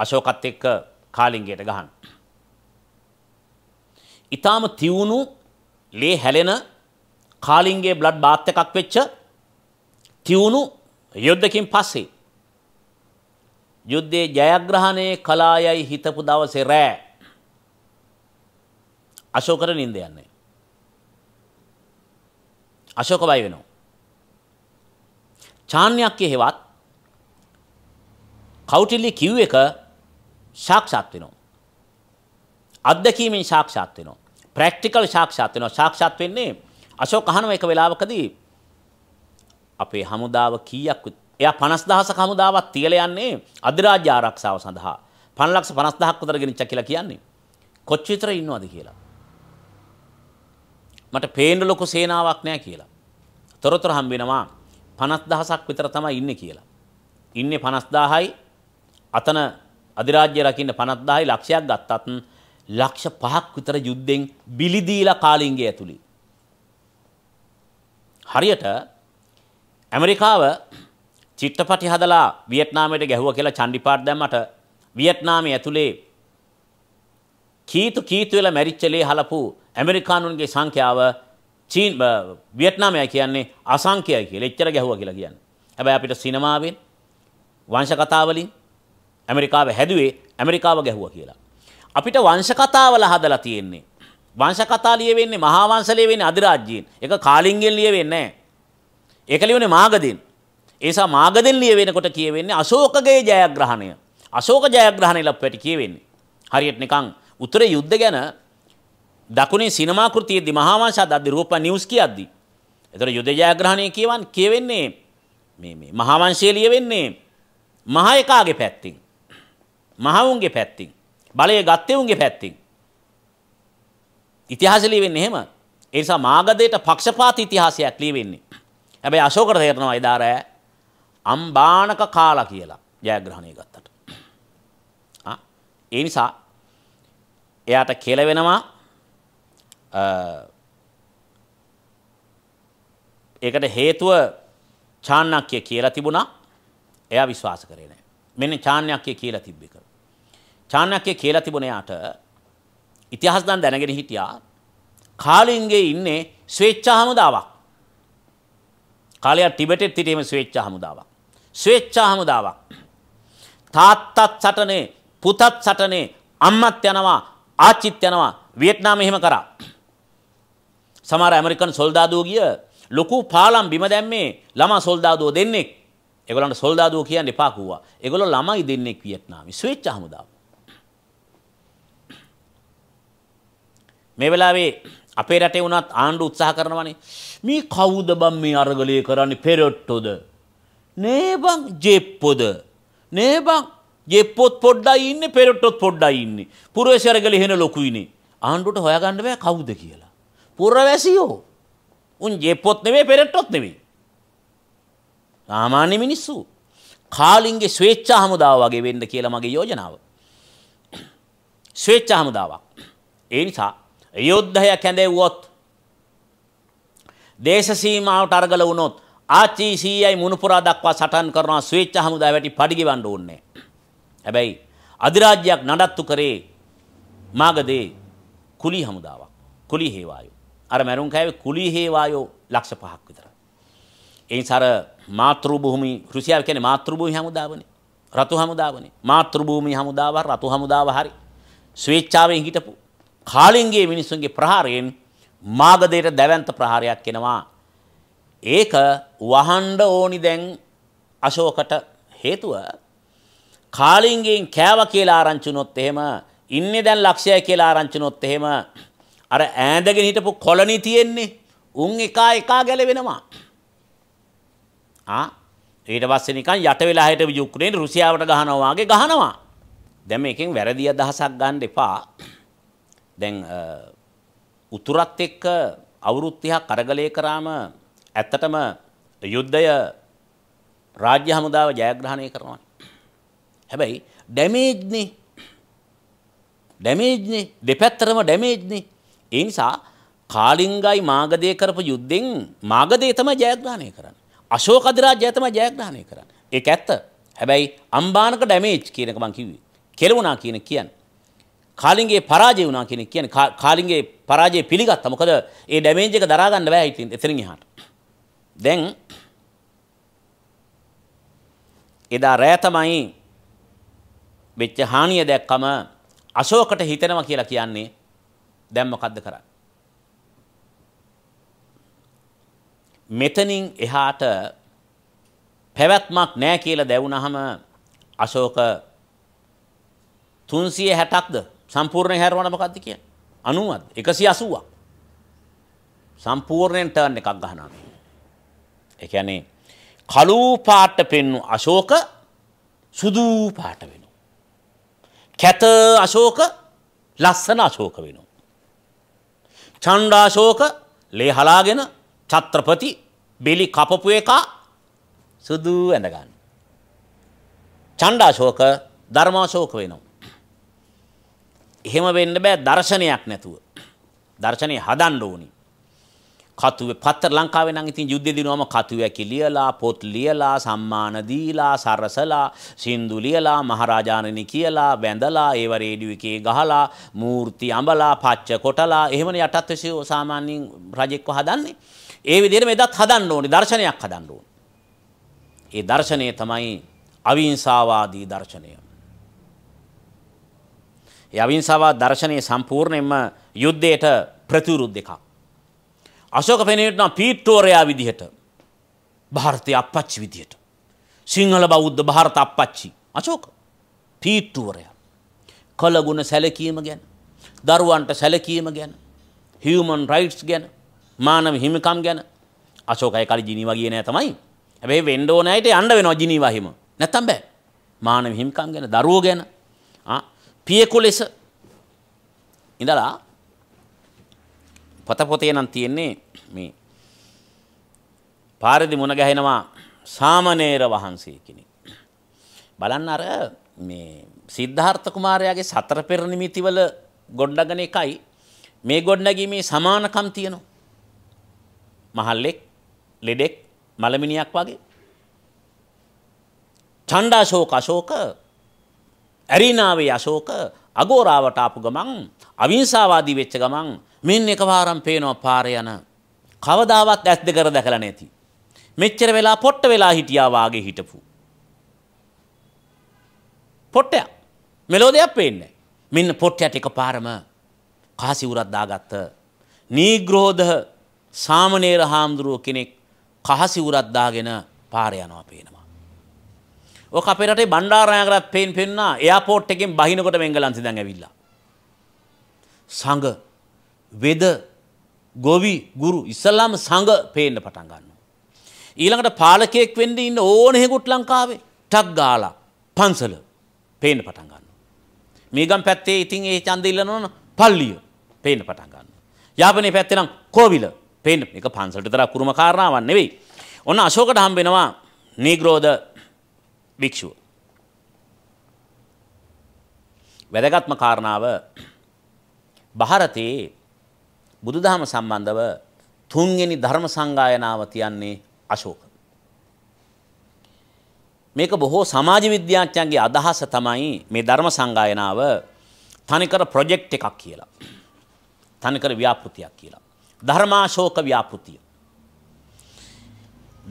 අශෝකත් එක්ක කාලිංගයට ගහන. ඊටාම තියුණු ලේ හැලෙන කාලිංගයේ බ්ලඩ් බාත් එකක් වෙච්ච තියුණු යුද්ධකින් පස්සේ යුද්ධයේ ජයග්‍රහණය කලායයි හිතපු දවසේ රෑ අශෝකර නින්ද යන්නේ. අශෝක බය වෙනවා. චාන්‍යක්‍ය හෙවත් කෞටිල්‍ය කිව් එක සාක්ෂාත් වෙනවා. අත්දැකීමෙන් සාක්ෂාත් වෙනවා. ප්‍රැක්ටිකල් සාක්ෂාත් වෙනවා. සාක්ෂාත් වෙන්නේ අශෝක අහන එක වෙලාවකදී අපේ හමුදාව කීයක් එයා 50000 කමුදාවක් තියලා යන්නේ අධිරාජ්‍ය ආරක්ෂාව සඳහා. 5 ලක්ෂ 50000ක් විතර ගෙනිච්චා කියලා කියන්නේ. කොච්චර ඉන්නවද කියලා. මට පේන්න ලොකු සේනාවක් නැහැ කියලා. තොරතුරු හම්බ වෙනවා 50000ක් විතර තමයි ඉන්නේ කියලා. ඉන්නේ 50000යි. අතන අධිරාජ්‍ය රකින්න 50000යි ලක්ෂයක් ගත්තත් ලක්ෂ 5ක් විතර යුද්ධෙන් බිලි දීලා කාලිංගය ඇතුළේ. හරියට ඇමරිකාව චිත්‍රපටි හදලා වියට්නාමයට ගැහුවා කියලා චන්ඩිපාඩ් දැම්මට වියට්නාමයේ ඇතුලේ කීතු කීතු වෙලා මැරිච්චලේ හලපු ඇමරිකානුන්ගේ සංඛ්‍යාව චීන් වියට්නාමය කියන්නේ අසංඛ්‍යයි කියලා එච්චර ගැහුවා කියලා කියන්නේ. හැබැයි අපිට සිනමාවෙන් වංශ කතාවලින් ඇමරිකාව හැදුවේ ඇමරිකාව ගැහුවා කියලා. අපිට වංශ කතාවල හදලා තියෙන්නේ වංශ කතා ලියවෙන්නේ මහා වංශ ලියවෙන්නේ අධිරාජ්‍යයෙන්. ඒක කාලිංගෙන් ලියවෙන්නේ නැහැ. ඒක ලියුනේ මාගදීන්. ඒසා මාගදෙල්ලිය වෙනකොට කියවෙන්නේ අශෝකගේ ජයග්‍රහණය. අශෝක ජයග්‍රහණය ලප්පට කියවෙන්නේ. හරියට නිකං උතුර යුද්ධ ගැන දකුණේ සිනමා කෘතියේදී මහාවංශා දද්දි රූප නිවුස් කියද්දි. ඒතර යුද ජයග්‍රහණය කියවන් කියවෙන්නේ මේ මේ මහාවංශය ලියවෙන්නේ මහ එකාගේ පැත්තෙන්. මහවුන්ගේ පැත්තෙන්. බලය ගත්තේ උන්ගේ පැත්තෙන්. ඉතිහාසය ලියවෙන්නේ එහෙම. ඒ නිසා මාගදේට පක්ෂපාත ඉතිහාසයක් ලියවෙන්නේ. හැබැයි අශෝකට තේරෙනවා එදාරෑ අම්බානක කාලා කියලා ජයග්‍රහණය ගත්තට. ඒ නිසා එයාට කෙලවෙනවා ඒකට හේතුව චාන්නක්‍ය කියලා තිබුණා එයා විශ්වාස කරේ නැහැ. මෙන්න චාන්නක්‍ය කියලා තිබ්බ එක. චාන්නක්‍ය කියලා තිබුණ එයාට ඉතිහාස දන් දැනගෙන හිටියා කාලින්ගේ ඉන්නේ ස්වේච්ඡා හමුදාවක්. කාලයා ටිබෙටෙත් සිටීම ස්වේච්ඡා හමුදාවක්. ස්වේච්ඡා හමුදාවක්. තාත්තත් සටනේ පුතත් සටනේ අම්මත් යනවා ආච්චිත් යනවා වියට්නාම එහෙම කරා. සමහර ඇමරිකන් සොල්දාදුවෝ ගිය ලොකු පාලම් බිම දැම්මේ ළමා සොල්දාදුවෝ දෙන්නෙක්. ඒගොල්ලන්ට සොල්දාදුවෝ කියන්න එපා කිව්වා. ඒගොල්ලෝ ළමයි දෙන්නෙක් වියට්නාමේ ස්වේච්ඡා හමුදාව. මේ වෙලාවේ අපේ රටේ වුණත් ආණ්ඩු උත්සාහ කරනවානේ. මේ කවුද බම් මේ අරගලය කරන්නේ පෙරොට්ටොද? නේබං ජෙප්පොද නේබං ජෙප්පොත් පොඩ්ඩයි ඉන්න පෙරට්ටොත් පොඩ්ඩයි ඉන්නේ පුරවැසියරගල එහෙන ලොකුයිනේ ආණ්ඩුවට හොයාගන්න බෑ කවුද කියලා පුරවැසියෝ උන් ජෙප්පොත් නෙවෙයි පෙරට්ටොත් නෙවෙයි සාමාන්‍ය මිනිස්සු කාලින්ගේ ස්වේච්ඡා හමුදාව වගේ වෙන්න කියලා මගේ යෝජනාව ස්වේච්ඡා හමුදාවක් ඒ නිසා යුද්ධය කැඳෙව්වොත් දේශ සීමාවට අරගල වුණොත් ආච්චී සීයයි මුණුපුරා දක්වා සටන් කරනවා ස්වේච්ඡ හමුදා වැටි පඩිගෙවන්න ඕනේ. හැබැයි අධිරාජ්‍යයක් නඩත්තු කරේ මාගදේ කුලී හමුදාවක්. කුලී හේවායෝ. අර මරුන් කෑවේ කුලී හේවායෝ ලක්ෂ 5ක් විතර. ඒ සර මාතෘ භූමි රුසියාව කියන්නේ මාතෘ භූමි හමුදාවනේ. රතු හමුදාවනේ. මාතෘ භූමි හමුදාව රතු හමුදාව හරි. ස්වේච්ඡාවෙන් හිටපු කාලින්ගේ මිනිසුන්ගේ ප්‍රහාරයෙන් මාගදේට දැවැන්ත ප්‍රහාරයක් එනවා ඒක වහන්ඩ ඕනි දැන් අශෝකට හේතුව කාලිංගෙන් කෑව කියලා ආරංචුනොත් එහෙම ඉන්නේ දැන් ලක්ෂය කියලා ආරංචුනොත් එහෙම අර ඈඳගෙන හිටපු කොළනි තියෙන්නේ උන් එකා එකා ගැලවෙනවා ආ ඊට පස්සේ නිකන් යට වෙලා හිටපු යුක්‍රේන රුසියාවට ගහනවා වගේ ගහනවා දැන් මේකෙන් වැරදි අදහසක් ගන්න එපා දැන් උතුරත් එක්ක අවුරුදු 30ක් කරගලේ කරාම ඇත්තටම යුද්ධය රාජ්‍ය හමුදාව ජයග්‍රහණය කරනවා. හැබැයි ඩැමේජ්නේ ඩැමේජ්නේ දෙපැත්තරම ඩැමේජ්නේ. ඒ නිසා කාලිංගයි මාගදේ කරපු යුද්ධෙන් මාගදේ තමයි ජයග්‍රහණය කරන්නේ. අශෝක අධිරාජ්‍යය තමයි ජයග්‍රහණය කරන්නේ. ඒක ඇත්ත. හැබැයි අම්බානක ඩැමේජ් කියන එක මං කිව්වේ. කෙලුණා කියන කියන්නේ. කාලින්ගේ පරාජය වුණා කියන කියන්නේ කාලින්ගේ පරාජය පිළිගත්තා. මොකද ඒ ඩැමේජ් එක දරා ගන්න බෑ ඉතින් එතනින් එහාට. දැන් එදා රෑ තමයි වෙච්ච හානිය දැක්කම අශෝකට හිතෙනවා කියලා කියන්නේ දැන් මොකද්ද කරන්නේ මෙතනින් එහාට පැවැත්මක් නැහැ කියලා දැවුනහම අශෝක 360ක්ද සම්පූර්ණයෙන් හැරවන මොකද්ද කියන්නේ 90ක්ද 180ක් සම්පූර්ණයෙන් ටර්න් එකක් ගන්නවා ඒ කියන්නේ කළු පාට පෙන්වු අශෝක සුදු පාට වෙනවා. කැත අශෝක ලස්සන අශෝක වෙනවා. චණ්ඩාශෝක ලේ හලාගෙන ඡත්‍රපති බෙලි කපපු එක සුදු ඇඳ ගන්න. ඡණ්ඩාශෝක ධර්මාශෝක වෙනවා. එහෙම වෙන්න බෑ දර්ශනයක් නැතුව. දර්ශනේ හදන්න ඕනේ. කතුවේ පත්තර ලංකාවේ නම් ඉතින් යුද්ධ දිනුවම කතුවේ කියලා පොත් ලියලා සම්මාන දීලා සරසලා සින්දු ලියලා මහරජාණනි කියලා වැඳලා ඒව රේඩියෝ එකේ ගහලා මූර්ති අඹලා පච්ච කොටලා එහෙමනේ යටත් විශ්ව සාමාන්‍යයෙන් රජෙක්ව හදන්නේ ඒ විදිහට මෙදත් හදන්න ඕනේ දර්ශනයක් හදන්න ඕනේ ඒ දර්ශනය තමයි අවිංසාවාදී දර්ශනය ඒ අවිංසාවාද දර්ශනය සම්පූර්ණයෙන්ම යුද්ධයට ප්‍රතිවිරුද්ධ එකක් අශෝක පෙනෙනවා පීට්ටෝරයා විදිහට ಭಾರತයේ අපච්චි විදිහට සිංහල බෞද්ධ ಭಾರತ අපච්චි අශෝක පීට්ටෝරයා කලගුණ සැලකීම ගැන දරුවන්ට සැලකීම ගැන හියුමන් රයිට්ස් ගැන මානව හිමිකම් ගැන අශෝකයි කලි ජිනීවා ගියේ නෑ තමයි හැබැයි වෙන්න ඕන ඇයිට යන්න වෙනවා ජිනීවා හිම නැත්තම් බෑ මානව හිමිකම් ගැන දරුවෝ ගැන පියෙකු ලෙස ඉඳලා පොත පොතේ නම් තියෙන්නේ මේ පාරදි මුණ ගැහෙනවා සාමණේර වහන්සේ කෙනෙක්. බලන්න අර මේ සිද්ධාර්ථ කුමාරයාගේ සතර පෙර නිමිතිවල ගොඩනගන එකයි මේ ගොඩනැගීමේ සමානකම් තියෙනවා. මහල්ලෙක්, ලෙඩෙක්, මලමිනියක් වගේ. ඡණ්ඩාශෝක අශෝක, ඇරිනාවේ අශෝක අගෝරාවට ආපු ගමන් අවිංසාවාදී වෙච්ච ගමන් මින් එකපාරම් පේනවා පාරේ යන කවදාවත් ඇස් දෙක දැකලා නැති. මෙච්චර වෙලා පොට්ට වෙලා හිටියා වාගේ හිටපු. පොට්ටයක්. මෙලෝ දෙයක් පේන්නේ මෙන්න පොට්ටයට එකපාරම කහසිවුරක් දාගත්ත නීග්‍රෝධ සාමනේර හාමුදුරුව කෙනෙක් කහසිවුරක් දාගෙන පාර යනවා පේනවා. ඔක අපේ රටේ බණ්ඩාරනායකරත් පේන් පෙන්නා එයාපෝට් එකෙන් බහිනකොට වෙංගලන්ත ඉඳන් ඇවිල්ලා. සංඝ වෙද ගොවි ගුරු ඉස්සල්ලාම සඟ පේන්න පටන් ගන්නවා. ඊළඟට පාලකයෙක් වෙන්න ඉන්න ඕන හෙකුත් ලංකාවේ ටක් ගාලා පන්සල පේන්න පටන් ගන්නවා. මේගම් පැත්තේ ඉතින් ඒ ඡන්ද ඉල්ලනවන පල්ලිය පේන්න පටන් ගන්නවා. යාපනයේ පැත්තේ නම් කෝවිල පේන්න එක පන්සලට විතර කුරුම කාරණාවක් නෙවෙයි. ඔන්න අශෝකට හම්බ වෙනවා නීග්‍රෝධ භික්ෂුව. වැදගත්ම කාරණාව ಭಾರತයේ බුදුදහම සම්බන්ධව තුන්වෙනි ධර්ම සංගායනාව තියන්නේ අශෝක. මේක බොහෝ සමාජ විද්‍යාඥයන්ගේ අදහස තමයි මේ ධර්ම සංගායනාව තනිකර ප්‍රොජෙක්ට් එකක් කියලා. තනිකර ව්‍යාපෘතියක් කියලා. ධර්මාශෝක ව්‍යාපෘතිය.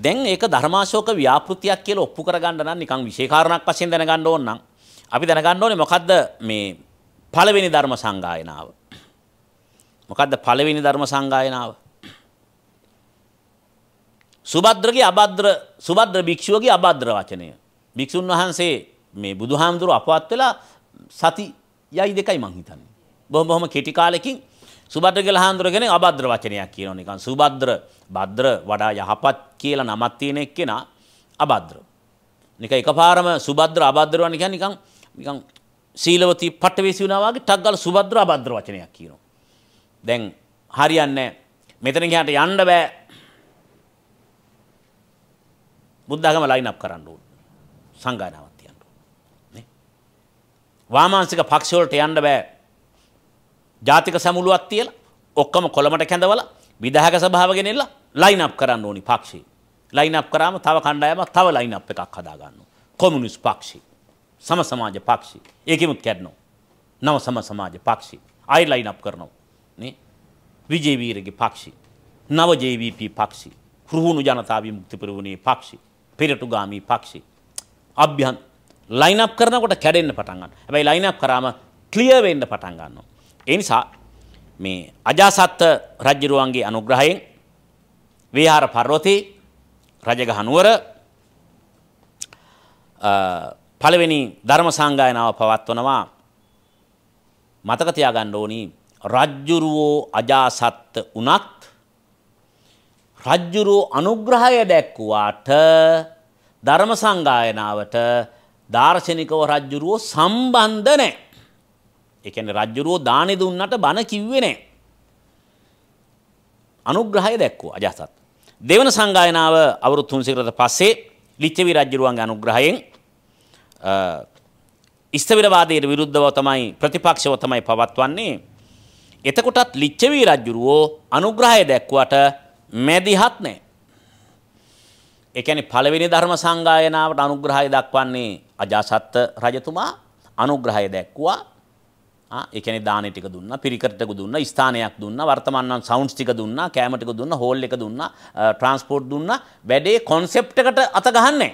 දැන් ඒක ධර්මාශෝක ව්‍යාපෘතියක් කියලා ඔප්පු කරගන්න නම් නිකන් විශේෂකාරණක් වශයෙන් දැනගන්න ඕන නම් අපි දැනගන්න ඕනේ මොකද්ද මේ පළවෙනි ධර්ම සංගායනාව. මොකක්ද පළවෙනි ධර්ම සංගායනාව. සුබද්‍රගේ අබද්‍ර සුබද්‍ර භික්ෂුවගේ අබද්‍ර වචනය. භික්‍ෂූන් වහන්සේ මේ බුදුහාමුදුරු අපවත් වෙලා සති යයි දෙකයි මං හිතන්නේ. බොහොම බොහොම කෙටි කාලෙකින් සුබද්‍ර කියලා හාමුදුරගෙන අබද්‍ර වචනයක් කියනවා නිකන් සුබද්‍ර භද්‍ර වඩා යහපත් කියලා නමක් තියෙන එක්කෙනා අබද්‍ර. නික එකපාරම සුබද්‍ර අබද්‍රවන් කියන්නේ නිකන් නිකන් සීලවති පට්ටවේසි වුණා වගේ ටක් ගාලා සුබද්‍ර අබද්‍ර වචනයක් කියනවා. දැන් හරියන්නේ මෙතන ගියාට යන්න බෑ. බුද්ධඝම ලයින් අප් කරන්න ඕන. සංගායනාවක් තියන්න ඕන. නේ? වාමාංශික පක්ෂ වලට යන්න බෑ. ජාතික සමුළුවක් තියලා ඔක්කොම කොළමට කැඳවලා විධායක සභාව ගෙනෙලා ලයින් අප් කරන්න ඕනි පක්ෂේ. ලයින් අප් කරාම තව කණ්ඩායමක් තව ලයින් අප් එකක් හදා ගන්නවා. කොමියුනිස්ට් පක්ෂේ. සම සමාජ පක්ෂේ. ඒකෙමුත් කැඩනවා. නව සම සමාජ පක්ෂේ. ආයි ලයින් අප් කරනවා. විජේවීරගේ පක්ෂි. නව ජීවීපී පක්ෂි. කෘහුණු ජනතා විමුක්ති පෙරමුණේ පක්ෂි. පෙරටුගාමී පක්ෂි. අභ්‍යන් ලයිනප් කරනකොට කැඩෙන්න පටන් ගන්න. හැබැයි ලයිනප් කරාම ක්ලියර් වෙන්න පටන් ගන්නවා. ඒ නිසා මේ අජාසත් රජුරුවන්ගේ අනුග්‍රහයෙන් විහාර පර්වතේ රජගහ නුවර පළවෙනි ධර්ම සංගායනාව පවත්වනවා මතක තියාගන්න ඕනි රජ්ජුරුවෝ අජාසත්ත වුණත් රජ්ජුරුවෝ අනුග්‍රහය දැක්වුවාට ධර්ම සංගායනාවට දාර්ශනිකව රජ්ජුරුවෝ සම්බන්ධ නැහැ. ඒ කියන්නේ රජ්ජුරුවෝ දානි දුන්නට බණ කිව්වේ නැහැ. අනුග්‍රහය දැක්වුවා අජාසත්. දෙවන සංගායනාව අවුරුදු 300කට පස්සේ ලිච්ඡවි රජ්ජුරුවන්ගේ අනුග්‍රහයෙන් ස්ථවිරවාදයට විරුද්ධව තමයි ප්‍රතිපක්ෂව තමයි පවත්වන්නේ එතකොටත් ලිච්ඡවී රජුරෝ අනුග්‍රහය දැක්ුවට මැදිහත් නැහැ. ඒ කියන්නේ පළවෙනි ධර්ම සංගායනාවට අනුග්‍රහය දක්වන්නේ අජාසත් රජතුමා අනුග්‍රහය දැක්ුවා. ආ ඒ කියන්නේ දාන ටික දුන්නා, පිරිකර ටික දුන්නා, ස්ථානයක් දුන්නා, වර්තමාන නම් සවුන්ඩ්ස් ටික දුන්නා, කැම ටික දුන්නා, හෝල් එක දුන්නා, ට්‍රාන්ස්පෝර්ට් දුන්නා. වැඩේ concept එකට අත ගහන්නේ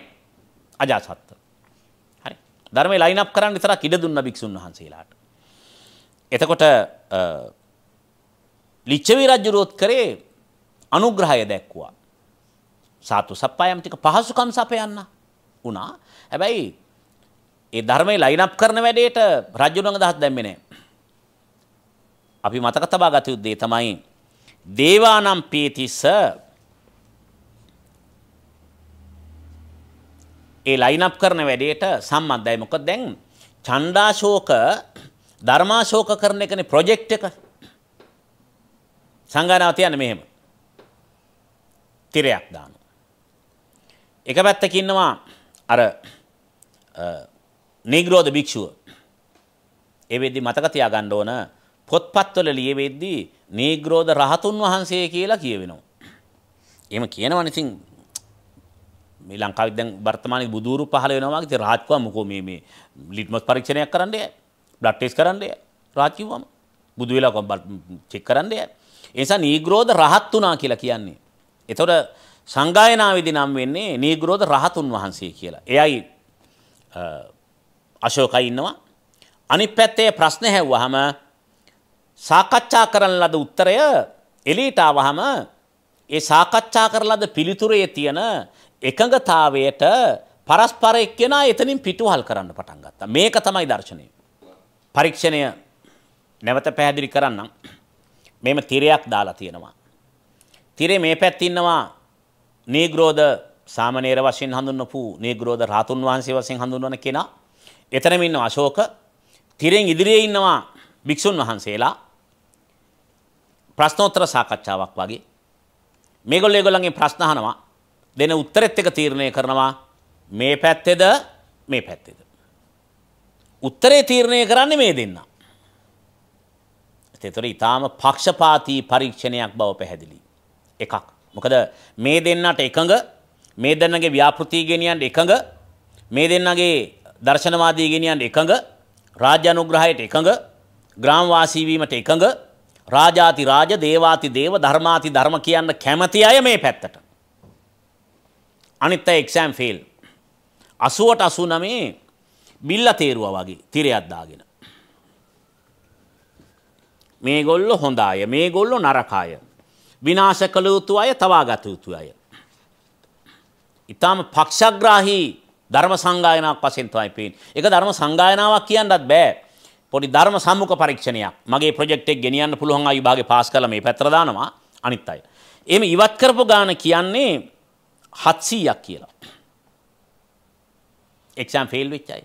අජාසත්. හරි. ධර්මයේ ලයින් අප් කරන්න විතරක් ඉඩ දුන්නා භික්ෂුන් වහන්සේලාට. එතකොට ලිච්ඡවි රජුරුවොත් කරේ අනුග්‍රහය දැක්වුවා. සාතු සප්පායම් ටික පහසුකම් සපයන්න වුණා. හැබැයි ඒ ධර්මයේ ලයින් අප් කරන වැඩේට රජුණංග දහස් දැම්මේ නැහැ. අපි මතක තබා ගත යුතු දේ තමයි දේවානම් පීතිස ඒ ලයින් අප් කරන වැඩේට සම්බන්ධයි. මොකද දැන් චණ්ඩාශෝක ධර්මාශෝක කරන එකනේ ප්‍රොජෙක්ට් එක. සංගානාව තියන්න මෙහෙම. තිරයක් දානවා. එක පැත්තක ඉන්නවා අර නිග්‍රෝධ භික්ෂුව. ඒ වෙද්දි මතක තියාගන්න ඕන පොත්පත්වල ලියවෙද්දි නිග්‍රෝධ රහතුන් වහන්සේ කියලා කියවෙනවා. එහෙම කියනවනේ ඉතින් මේ ලංකාවේ දැන් වර්තමානයේ බුදුරු පහල වෙනවා වගේ ඉතින් රාජ් කිව්වා මොකෝ මේ මේ ලිට්මස් පරීක්ෂණයක් කරන්න යයි. බ්ලඩ් ටෙස්ට් කරන්න යයි. රාජ් කිව්වම බුදු වෙලා චෙක් කරන්න යයි. එනිසා නීග්‍රෝධ රහත් වුණා කියලා කියන්නේ. එතකොට සංගායනාවේදී නම් වෙන්නේ නීග්‍රෝධ රහතුන් වහන්සේ කියලා. එයයි අශෝකයි ඉන්නවා. අනිත් පැත්තේ ප්‍රශ්න හැව්වහම සාකච්ඡා කරන ලද උත්තරය එලීට ආවහම ඒ සාකච්ඡා කරන ලද පිළිතුරේ තියෙන එකඟතාවයට පරස්පර එක්කෙනා එතනින් පිටුවහල් කරන්න පටන් ගත්තා. මේක තමයි දර්ශනය. පරීක්ෂණය නැවත පැහැදිලි කරන්නම්. මෙහෙම තිරයක් දාලා තියෙනවා. තිරේ මේ පැත්තේ ඉන්නවා නීග්‍රෝධ සාමණේර වශයෙන් හඳුන්වපු නීග්‍රෝධ රාතුන් වහන්සේ වශයෙන් හඳුන්වන කෙනා. එතනම ඉන්නවා අශෝක. තිරෙන් ඉදිරියේ ඉන්නවා භික්ෂුන් වහන්සේලා. ප්‍රශ්නෝත්තර සාකච්ඡාවක් වගේ. මේගොල්ලෝ ඒගොල්ලන්ගෙන් ප්‍රශ්න අහනවා. දෙන උත්තරෙත් එක තීරණය කරනවා මේ පැත්තේද මේ පැත්තේද. උත්තරේ තීරණය කරන්නේ මේ දෙන්නා. තෙතොර ඉතාම පක්ෂපාතී පරීක්ෂණයක් බව පැහැදිලි. එකක්. මොකද මේ දෙන්නට එකඟ මේ දෙන්නගේ ව්‍යාපෘතිය ගෙනියන්න එකඟ මේ දෙන්නගේ දර්ශනවාදී ගෙනියන්න එකඟ රාජ්‍යානුග්‍රහයට එකඟ ග්‍රාමවාසී වීමට එකඟ රාජාති රාජ දේවාති දේව ධර්මාති ධර්ම කියන්න කැමති අය මේ පැත්තට. අනිත් අය එක්සෑම් ෆේල්. 80ට 89 බිල්ල තේරුවා වගේ තිරයක් දාගෙන මේගොල්ලෝ හොඳ අය, මේගොල්ලෝ නරක අය. විනාශ කළ යුතු අය, තවා ගත යුතු අය. ඊටාම පක්ෂග්‍රාහී ධර්ම සංගායනාවක් වශයෙන් තමයි පේන්නේ. ඒක ධර්ම සංගායනාවක් කියන්නත් බෑ. පොඩි ධර්ම සම්මුඛ පරීක්ෂණයක්. මගේ ප්‍රොජෙක්ට් එක ගෙනියන්න පුළුවන් ආයි විභාගේ පාස් කරලා මේ පැත්තට දානවා අනිත් අය. එහෙම ඉවත් කරපු ගාන කියන්නේ 700ක් කියලා. එක්සෑම් ෆේල් වෙච්ච අය.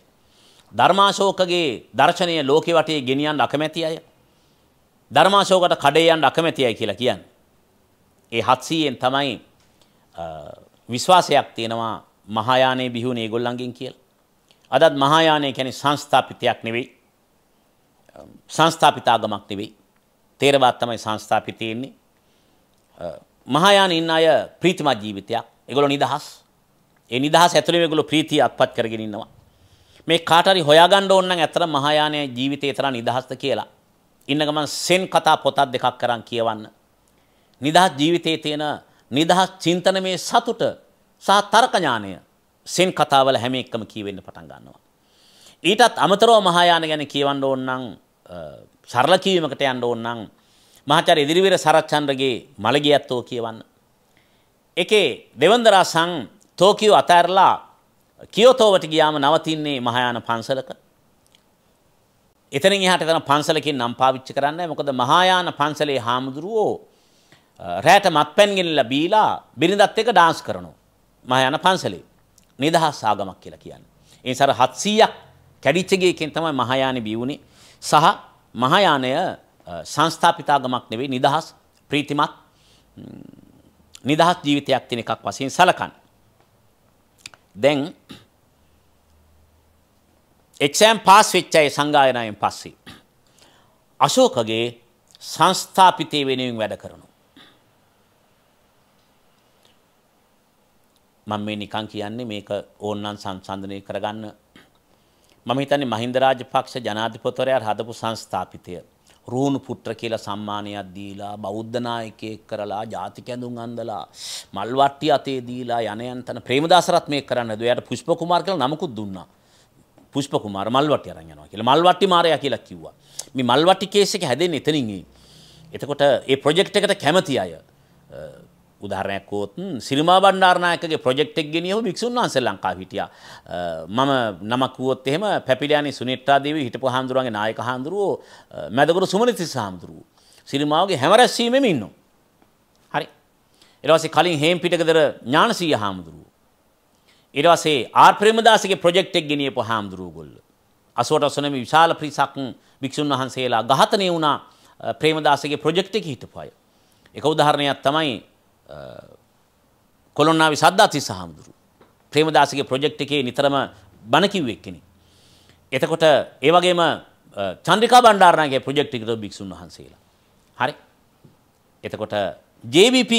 ධර්මාශෝකගේ දර්ශනය ලෝකෙ වටේ ගෙනියන්න අකමැති අය. ධර්මාශෝකට කඩේ යන්න අකමැතියි කියලා කියන්නේ. ඒ 700ෙන් තමයි විශ්වාසයක් තියෙනවා මහායානයේ බිහුනේ ඒගොල්ලන්ගෙන් කියලා. අදත් මහායානය කියන්නේ සංස්ථාපිතයක් නෙවෙයි. සංස්ථාපිතාගමක් නෙවෙයි. තේරවාද තමයි සංස්ථාපිත තියෙන්නේ. මහායාන ඉන්න අය ප්‍රීතිමත් ජීවිතයක්. ඒගොල්ලෝ නිදහස්. ඒ නිදහස ඇතුළේ මේගොල්ලෝ ප්‍රීතිය අත්පත් කරගෙන ඉන්නවා. මේ කාට හරි හොයාගන්න ඕන නම් ඇත්තට මහායානයේ ජීවිතේ තරම් නිදහස්ද කියලා ඉන්න ගමන් සෙන් කතා පොතක් දෙකක් කරන් කියවන්න. නිදහස් ජීවිතයේ තියෙන නිදහස් චින්තනමේ සතුට සහ තර්ක ඥානය සෙන් කතාවල හැම එකම කියවෙන්න පටන් ගන්නවා. ඊටත් අමතරව මහායාන ගැන කියවන්න ඕන නම් සරල කියවීමකට යන්න ඕන නම් මහාචාර්ය ඉදිරිවීර සරච්චන්ද්‍රගේ මළගියත්තෝ කියවන්න. එකේ දෙවන්දරා සං ටෝකියෝ අතෑරලා කියෝතෝවට ගියාම නවතින්නේ මහායාන පන්සලක. එතනින් එහාට එතන පන්සලකින් නම් පාවිච්චි කරන්නේ මොකද මහායාන පන්සලේ හාමුදුරුවෝ රැට මත්පැන් ගෙනලා බීලා බිරිඳත් එක්ක ඩාන්ස් කරනවා. මහායාන පන්සලේ. නිදහස් ආගමක් කියලා කියන්නේ. ඒ නිසා 700ක් කැඩිච්ච ගේකෙන් තමයි මහායානෙ බිවුනේ. සහ මහායානය සංස්ථාපිත ආගමක් නෙවෙයි නිදහස් ප්‍රීතිමත් නිදහස් ජීවිතයක් තියෙන එකක් වශයෙන් සලකන්න. දැන් එක්ෂෑම් පාස් වෙච්චයි සංගායනාවෙන් පස්සේ. අශෝකගේ සංස්ථාපිතය වෙනුවෙන් වැඩ කරනු. මම මේ නිකන් කියන්නේ මේක ඕන්නම් සංසන්දනය කරගන්න මම හිතන්නේ මහින්ද රාජපක්ෂ ජනාධිපතිවරයා හදපු සංස්ථාපිතය රූණු පුත්‍ර කියලා සම්මානයක් දීලා බෞද්ධ නායකයෙක් කරලා ජාතික ඇඳුම් අඳලා මල්වට්ටි අතේ දීලා යන යන තන ප්‍රේමදාස රත්නයේ කරන්නද එයාට පුෂ්ප කුමාර් කියලා නමකුත් දුන්නා පුෂ්ප කුමාර මල්වට්ටි අරන් යනවා කියලා. මල්වට්ටි මාරයා කියලා කිව්වා. මේ මල්වට්ටි කේස් එක හැදෙන්නේ එතනින් එතකොට ඒ ප්‍රොජෙක්ට් එකට කැමති අය උදාහරණයක් වොත් සිරිමා බණ්ඩාරනායකගේ ප්‍රොජෙක්ට් එක ගෙනියව භික්ෂුන් වහන්සේ ලංකාව හිටියා. මම නමක් වුවොත් එහෙම පැපිලියානි සුනිත්‍රා දේවී හිටපු හාමුදුරුවන්ගේ නායක හාමුදුරුවෝ මැදගුරු සුමනිතිස්ස හාමුදුරුවෝ සිරිමාවගේ හැමරැස්වීමෙම ඉන්නවා. හරි. ඊට පස්සේ කලින් හේම්පිටකදර ඥානසීය හාමුදුරුවෝ ඉරවසේ ආර් ප්‍රේමදාසගේ ප්‍රජෙක්ටෙක් ගෙනියපු හාමුදුරුවගොල්ල. අසුවට අසුනම විශාල පිරිසක් භික්ෂුන් වහන්සේලා ඝාතනය වුණා ප්‍රේමදාසගේ ප්‍රොජෙක්ට් එක හිටපු අය. එක උදාහරණයක් තමයි කොළොන්නාවේ සද්දාතිස්ස හාමුදුරුව. ප්‍රේමදාසගේ ප්‍රොජෙක්ට් එකේ නිතරම බණ කිව්ව එක්කෙනෙක්. එතකොට ඒ වගේම චන්ද්‍රිකා බණ්ඩාරනාගේ ප්‍රොජෙක්ට් එකට භික්ෂුන් වහන්සේලා. හරි. එතකොට JVP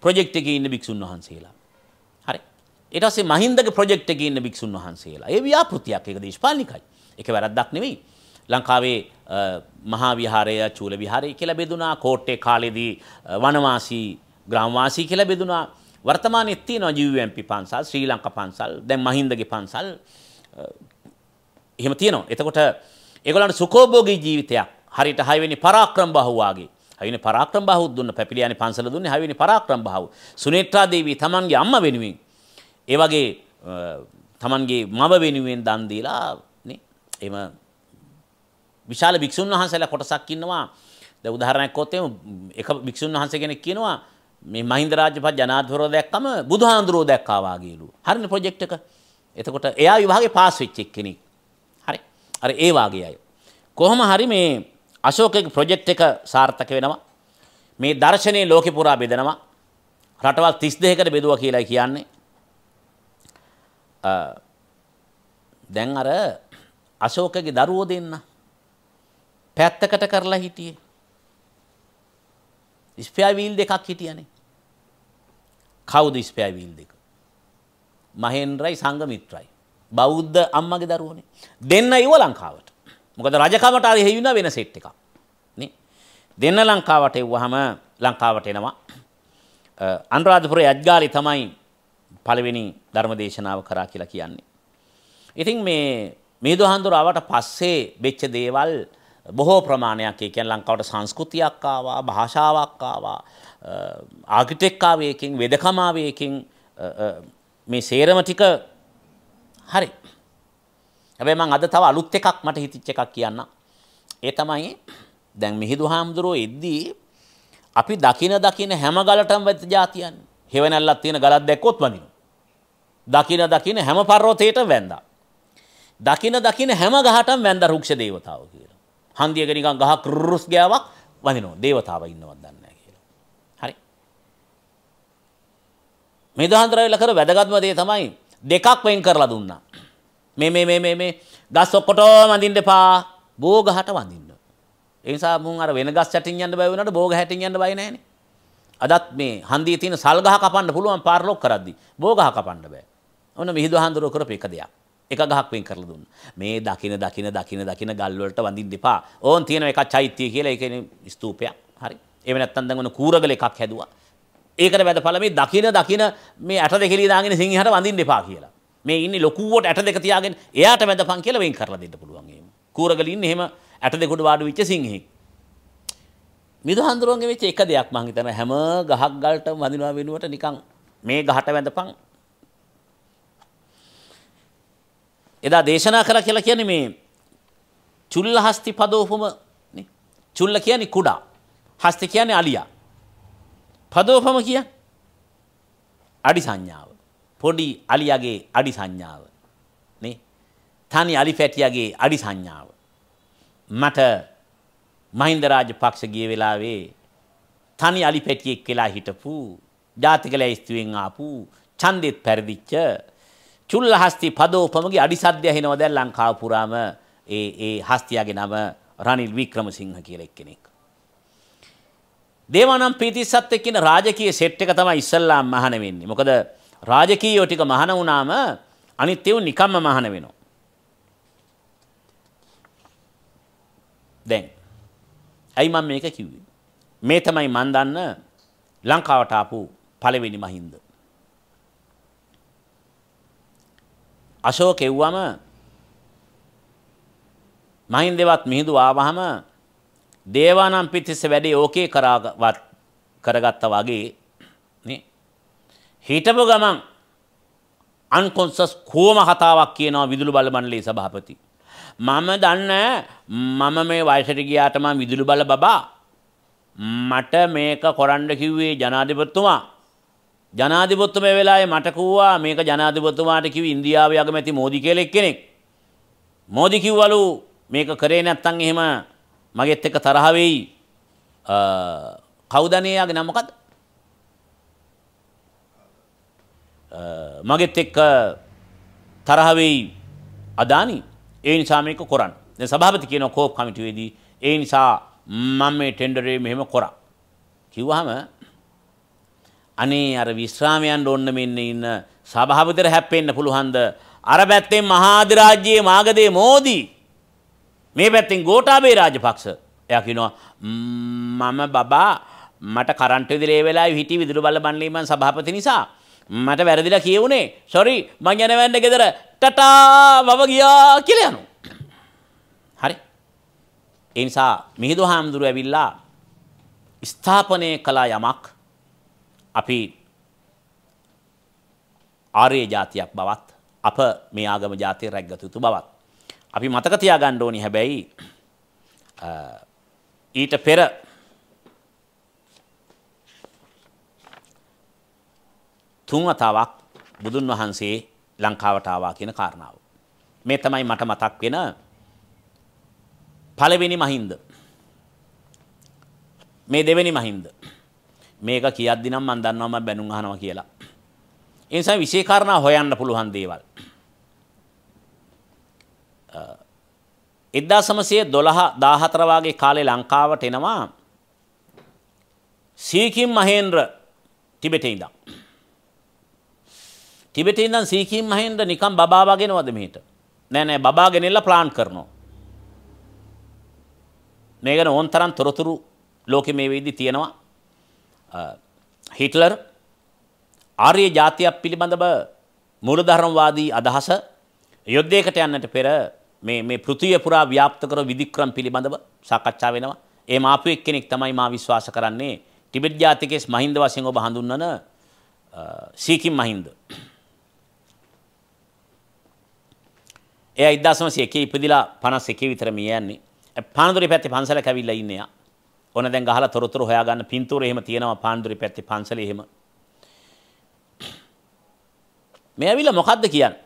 ප්‍රොජෙක්ට් එකේ ඉන්න භික්ෂුන් වහන්සේලා. ඊට පස්සේ මහින්දගේ ප්‍රොජෙක්ට් එකේ ඉන්න භික්ෂුන් වහන්සේලා. ඒ ව්‍යාපෘතියක් ඒක දේශපාලනිකයි. ඒක වැරද්දක් නෙවෙයි. ලංකාවේ මහා විහාරය චූල විහාරය කියලා බෙදුනා. කෝට්ටේ කාලෙදී වනවාසී ග්‍රාමවාසී කියලා බෙදුනා. වර්තමානයේ තියෙනවා UMP පන්සල්, ශ්‍රී ලංකා පන්සල්, දැන් මහින්දගේ පන්සල් එහෙම තියෙනවා. එතකොට ඒගොල්ලන්ට සුඛෝභෝගී ජීවිතයක් හරියට හයවෙනි පරාක්‍රම බහුවාගේ හයවෙනි පරාක්‍රම බහුව දුන්න පැපිලියානි පන්සල දුන්නේ හයවෙනි පරාක්‍රම බහුව සුනේත්‍රා දේවී තමන්ගේ අම්මා වෙනුවෙන් ඒ වගේ තමන්ගේ මව වෙනුවෙන් දන් දීලා නේ එහෙම විශාල භික්ෂුන් වහන්සේලා කොටසක් ඉන්නවා දැන් උදාහරණයක් ගත්තොත් එහෙම එක භික්ෂුන් වහන්සේ කෙනෙක් කියනවා මේ මහින්ද රාජපක්ෂ ජනාධිපතිවරයා දැක්කම බුදුහාඳුරෝ දැක්කා වාගේලු. හරිනේ ප්‍රොජෙක්ට් එක. එතකොට එයා විභාගේ පාස් වෙච්ච එක්කෙනෙක්. හරි. අර ඒ වාගේ අය. කොහොම හරි මේ අශෝකගේ ප්‍රොජෙක්ට් එක සාර්ථක වෙනවා. මේ දර්ශනේ ලෝකේ පුරා බෙදෙනවා. රටවල් 32කට බෙදුවා කියලා කියන්නේ. දැන් අර අශෝකගේ දරුවෝ දෙන්න පැත්තකට කරලා හිටියේ. ස්පෙයා වීල් දෙකක් හිටියනේ. කවුද ස්පෙයා වීල් දෙක? මහේන්ද්‍රයි සංගමිත්‍රයි. බෞද්ධ අම්මගේ දරුවනේ. දෙන්න ඉව ලංකාවට. මොකද රජකමට ආවේ හේවිනා වෙන සෙට් එකක්. නේ? දෙන්න ලංකාවට එව්වහම ලංකාවට එනවා. අනුරාධපුර යජ්ගාලි තමයි පළවෙනි ධර්ම දේශනාව කරා කියලා කියන්නේ. ඉතින් මේ මිහිඳුහාඳුර ආවට පස්සේ වෙච්ච දේවල් බොහෝ ප්‍රමාණයක් ඒ කියන්නේ ලංකාවට සංස්කෘතියක් ආවා භාෂාවක් ආවා ආකිටෙක් ආවේකින් වෙදකම ආවේකින් මේ සේරම ටික හරි හැබැයි මම අද තව අලුත් එකක් මට හිතිච්ච එකක් කියන්න ඒ තමයි දැන් මිහිඳුහාමුදුරුව එද්දී අපි දකින දකින හැම ගලටම වැද જાතියන් හෙවණැල්ලක් තියෙන ගලක් දැක්කොත් වඳිනවා දකින දකින හැම පර්වතයට වැන්දා. දකින දකින හැම ගහටම වැන්ද රුක්ෂ දේවතාව කියලා. හන්දියක නිකන් ගහ කෘරුස් ගෑවක් වඳිනවා. දේවතාව ඉන්නවත් දන්නේ නැහැ කියලා. හරි. මේ දහන්තරවිල කර වැදගත්ම දේ තමයි දෙකක් වෙන් කරලා දුන්නා. මේ මේ මේ මේ මේ ගස් ඔක්කොටම වඳින්න එපා. බෝ ගහට වඳින්න. ඒ නිසා මුන් අර වෙන ගස් යටින් යන්න බය වුණාට බෝ ගහ යටින් යන්න බය නැහැනේ. අදත් මේ හන්දියේ තියෙන සල් ගහ කපන්න පුළුවන් පාරලොක් කරද්දි බෝ ගහ කපන්න බෑ. ඔන්න මිහිදු හාමුදුරුවෝ කරපු එක දෙයක්. එක ගහක් වෙන් කරලා දුන්න. මේ දකින දකින දකින දකින ගල් වලට වඳින්න එපා. ඕන් තියෙන එකක් චෛත්‍ය කියලා ඒකේ ස්තූපයක්. හරි. එහෙම නැත්නම් දැන් ඔන්න කූරගල එකක් හැදුවා. ඒකට වැදඵල මේ දකින දකින මේ ඇට දෙකේ දාගෙන සිංහට වඳින්න එපා කියලා. මේ ඉන්නේ ලොකුවට ඇට දෙක තියාගෙන එයාට වැදපන් කියලා වෙන් කරලා දෙන්න පුළුවන් එහෙම. කූරගල ඉන්නේ එහෙම ඇට දෙකට වාඩි වෙච්ච සිංහෙක්. මිදුහන්දරුවන්ගේ වෙච්ච එක දෙයක් මං හිතනවා හැම ගහක් ගලටම වඳිනවා වෙනුවට නිකන් මේ ගහට වැඳපන් එදා දේශනා කර කියලා කියන්නේ මේ චුල්ලහස්ති පදෝපම නේ චුල්ල කියන්නේ කුඩා හස්ති කියන්නේ අලියා පදෝපම කිය අඩි සංඥාව පොඩි අලියාගේ අඩි සංඥාව නේ තනි අලි පැටියාගේ අඩි සංඥාව මට මහින්ද රාජපක්ෂ ගිය වෙලාවේ තනි අලි පැටියෙක් වෙලා හිටපු ජාතික ලැයිස්තුවෙන් ආපු ඡන්දෙත් පෙරදිච්ච චුල්ලහස්ති පදෝපමගේ අඩිසද්‍ය ඇහෙනවා දැන් ලංකාව පුරාම ඒ ඒ හස්තියාගේ නම රනිල් වික්‍රමසිංහ කියලා එක්කෙනෙක්. දේවානම් පීතිස්සත් එක්කින රාජකීය සෙට් එක තමයි ඉස්සල්ලාම මහාන වෙන්නේ. මොකද රාජකීයෝ ටික මහාන වුණාම අනිත් ඒවා නිකම්ම මහාන වෙනවා. දැන් ඇයි මම මේක කිව්වේ? මේ තමයි මන් දන්න ලංකාවට ආපු පළවෙනි මහින්ද. අශෝක එව්වම මහින්දේවත් මිහිඳු ආවහම දේවානම් පිටිස්ස වැඩේ ඕකේ කරාවත් කරගත්තා වගේ නේ හිටපු ගමන් අන්කොන්සස් කෝම කතාවක් කියනවා විදුලු බල මණ්ඩලයේ සභාපති මම දන්නේ මම මේ වයසට ගියාට මම විදුලු බල බබා මට මේක කරන්න කිව්වේ ජනාධිපතිතුමා ජනාධිපොත්තු මේ වෙලාවේ මට කිව්වා මේක ජනාධිපතිතුමාට කිව්ව ඉන්දියාවේ අගමැති මෝදි කියලා එක්කෙනෙක්. මෝදි කිව්වලු මේක කරේ නැත්තම් එහෙම මගෙත් එක්ක තරහ වෙයි. කවුද නේයාගේ නම මොකද්ද? මගෙත් එක්ක තරහ වෙයි අදානි. ඒ නිසා මේක කරන්න. දැන් සභාපති කියනවා කෝප් කමිටුවේදී ඒ නිසා මම මේ ටෙන්ඩරේ මෙහෙම කරා. කිව්වහම අනේ අර විශ්‍රාමයන් ඕන්න මෙන්න ඉන්න සභාපතිර හැප්පෙන්න පුළුවන්ද අර පැත්තෙන් මහාධිරාජ්‍යයේ මාගදේ මෝදී මේ පැත්තෙන් ගෝඨාභය රාජපක්ෂ එයා කියනවා මම බබා මට කරන්ට් විදුලි ඒ වෙලාවේ හිටි විදුලි බල බණ්ඩලේ මං සභාපති නිසා මට වැරදිලා කියුනේ සෝරි මං යනවන්න ගෙදර ටටා වව ගියා කියලා යනවා හරි ඒ නිසා මිහිඳු හාමුදුරුවෝ ඇවිල්ලා ස්ථාපනය කළ යමක් අපි ආර්ය ජාතියක් බවත් අප මේ ආගම ජාතිය රැක්ගත යුතු බවත්. අපි මතක තියාගන්න ඕනි හැබැයි ඊට පෙර තුන් වතාවක් බුදුන් වහන්සේ ලංකාවට ආවා කියන කාරණාව. මේ තමයි මට මතක් වෙන පළවෙනි මහින්ද. මේ දෙවෙනි මහින්ද. මේක කියද්දි නම් මම දන්නවා මම බැනුම් අහනවා කියලා. ඒ නිසා විශේෂ කාරණා හොයන්න පුළුවන් දේවල්. 1912 14 වගේ කාලේ ලංකාවට එනවා සීකින් මහේන්ද්‍ර ටිබෙටේ ඉඳන්. ටිබෙටේ ඉඳන් සීකින් මහේන්ද්‍ර නිකන් බබා වගේ නවද මෙහෙට. නෑ නෑ බබා ගෙනෙලා ප්ලාන් කරනවා. මේ ගැන ඕන්තරම් තොරතුරු ලෝකෙ මේ වෙද්දි තියෙනවා. හිටලර් ආර්ය ජාතියක් පිළිබඳව මූලධර්මවාදී අදහස යුද්ධයකට යන්නට පෙර මේ මේ පෘථිවිය පුරා ව්‍යාප්ත කර විධික්‍රම පිළිබඳව සාකච්ඡා වෙනවා. ඒ මාපු එක්කෙනෙක් තමයි මා විශ්වාස කරන්නේ ටිබෙට් ජාතිකයේ මහින්ද වශයෙන් ඔබ හඳුන්වන සීකින් මහින්ද. එයා 1901 ඉපදිලා 51 විතර මිය යන්නේ. පානදුරේ පැත්තේ පන්සලක ඇවිල්ලා ඉන්නේ එයා. ඕන දැන් ගහලා තොරතුරු හොයාගන්න පින්තූර එහෙම තියෙනවා පාන්දුරි පැත්තේ පන්සලේ එහෙම. මේ ඇවිල්ලා මොකද්ද කියන්නේ?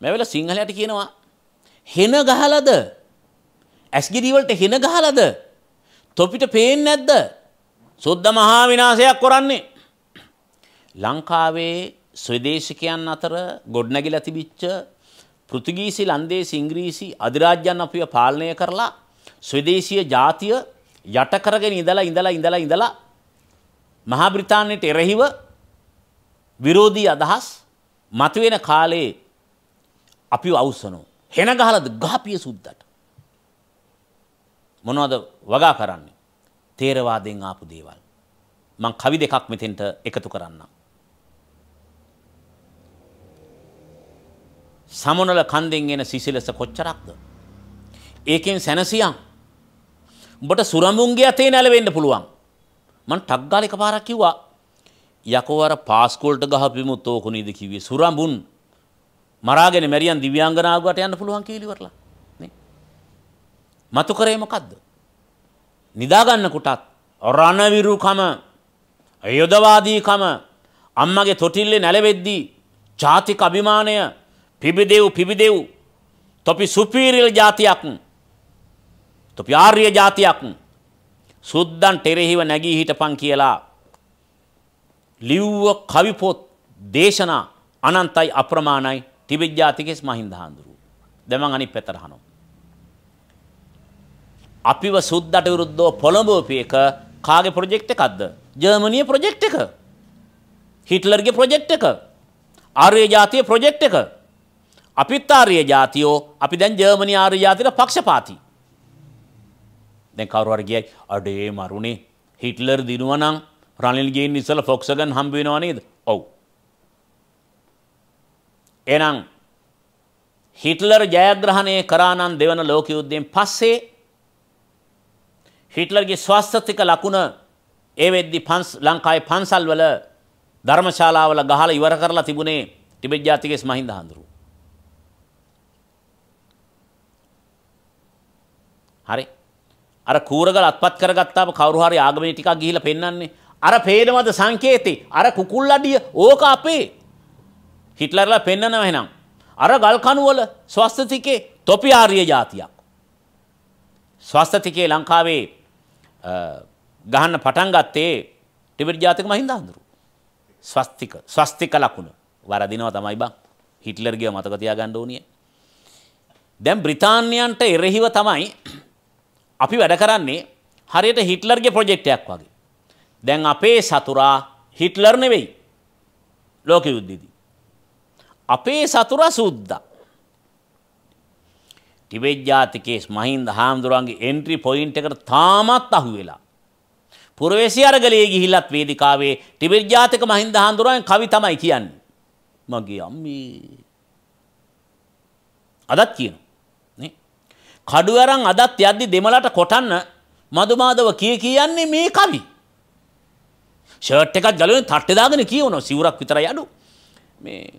මේ ඇවිල්ලා සිංහලයට කියනවා හෙන ගහලාද? ඇස්ගිරි වලට හෙන ගහලාද? තොපිට පේන්නේ නැද්ද? සුද්ධ මහා විනාශයක් කරන්නේ. ලංකාවේ ස්වදේශිකයන් අතර ගොඩනැගිලා තිබිච්ච පෘතුගීසි ලන්දේසි ඉංග්‍රීසි අධිරාජ්‍යයන් අපිව පාලනය කරලා ස්වදේශීය ජාතිය යටකරගෙන ඉඳලා ඉඳලා ඉඳලා ඉඳලා මහා බ්‍රිතාන්‍යයට එරෙහිව විරෝධී අදහස් මතුවෙන කාලේ අපි අවසනෝ හෙන ගහලද ගහපිය සුද්දට මොනවද වගා කරන්නේ තේරවාදයෙන් ආපු දේවල් මං කවි දෙකක් මෙතෙන්ට එකතු කරන්නම් සමනල කන්දෙන් එන සිසිලස කොච්චරක්ද ඒකෙන් සැනසියම් උඹට සුරමුන්ගේ අතේ නැලවෙන්න පුළුවන්. මං ටක් ගාලා එකපාරක් කිව්වා. යකෝ අර පාස්කෝල්ට ගහපිමුත් ඕක නේද කිව්වේ සුරඹුන් මරාගෙන මැරියන් දිව්‍යාංගනාවකට යන්න පුළුවන් කියලා ඉවරලා. නේ. මතු කරේ මොකද්ද? නිදා ගන්න කොටත් රණවිරුකම යොදවාදීකම අම්මගේ තොටිල්ලේ නැලෙද්දී ජාතික අභිමානය පිබිදෙව් පිබිදෙව් තොපි සුපීරියල් ජාතියක් තොපි ආර්ය જાතියක් සුද්දන් ටෙරෙහිව නැගී හිටපන් කියලා ලිව්ව කවි පොත් දේශනා අනන්තයි අප්‍රමාණයි තිබෙත් ජාතිකෙස් මහින්ද හඳුරු. දැන් මං අනිත් පැත්තට අහනවා. අපිව සුද්දට විරුද්ධව පොළඹවපු එක කාගේ ප්‍රොජෙක්ට් එකක්ද? ජර්මනියේ ප්‍රොජෙක්ට් එක. හිට්ලර්ගේ ප්‍රොජෙක්ට් එක. ආර්ය ජාතියේ ප්‍රොජෙක්ට් එක. අපිත් ආර්ය ජාතියෝ අපි දැන් ජර්මනි ආර්ය ජාතියට පක්ෂපාතී. දැන් කවුරු හරි ගියයි අඩේ මරුනේ හිට්ලර් දිනුවා නම් රනිල් ගේන් ඉස්සල ෆොක්සගන් හම්බ වෙනවා නේද? ඔව්. එහෙනම් හිට්ලර් ජයග්‍රහණය කරා නම් දෙවන ලෝක යුද්ධයෙන් පස්සේ හිට්ලර්ගේ ස්වාස්ත්‍තික ලකුණ ඒ වෙද්දි පන්ස් ලංකාවේ පන්සල් වල ධර්මශාලා වල ගහලා ඉවර කරලා තිබුණේ ටිබෙට් ජාතිකයේ මහින්ද හඳුරු. හරි. අර කූරගල අත්පත් කරගත්තාම කවුරු හරි ආගමේ ටිකක් ගිහිල්ලා පෙන්වන්නේ. අර පේනවද සංකේතේ? අර කුකුල් අඩිය ඕක අපේ. හිට්ලර්ලා පෙන්නනවා එහෙනම්. අර ගල් කණුවල ස්වස්තිතිකේ තොපි ආර්ය జాතියක්. ස්වස්තිතිකේ ලංකාවේ ගහන්න පටන් ගත්තේ ටිබෙට් ජාතික මහින්ද හඳුරු. ස්වස්තික ස්වස්තික ලකුණ වරදිනවා තමයි බං. හිට්ලර්ගේ මතක තියාගන්න ඕනේ. දැන් බ්‍රිතාන්‍යයන්ට එරෙහිව තමයි අපි වැඩ කරන්නේ හරියට හිට්ලර්ගේ ප්‍රොජෙක්ටයක් වගේ. දැන් අපේ සතුරා හිට්ලර් නෙවෙයි. ලෝක යුද්ධෙදී. අපේ සතුරා සුද්දා. ටිබෙට් ජාතිකයේ මහින්ද හාමුදුරන්ගේ එන්ට්‍රි පොයින්ට් එකට තාමත් අහුවෙලා. පුරවැසි අරගලයේ ගිහිල්ලත් වේදිකාවේ ටිබෙට් ජාතික මහින්ද හාමුදුරන් කවි තමයි කියන්නේ. මගේ අම්මේ. අදත් කියනවා. කඩු අරන් අදත් යද්දි දෙමලට කොටන්න මදුමාදව කිය කියන්නේ මේ කවි. ෂර්ට් එකක් ගලවන තට්ටේ දාගෙන කියවනවා සිවුරක් විතරයි අඩු. මේ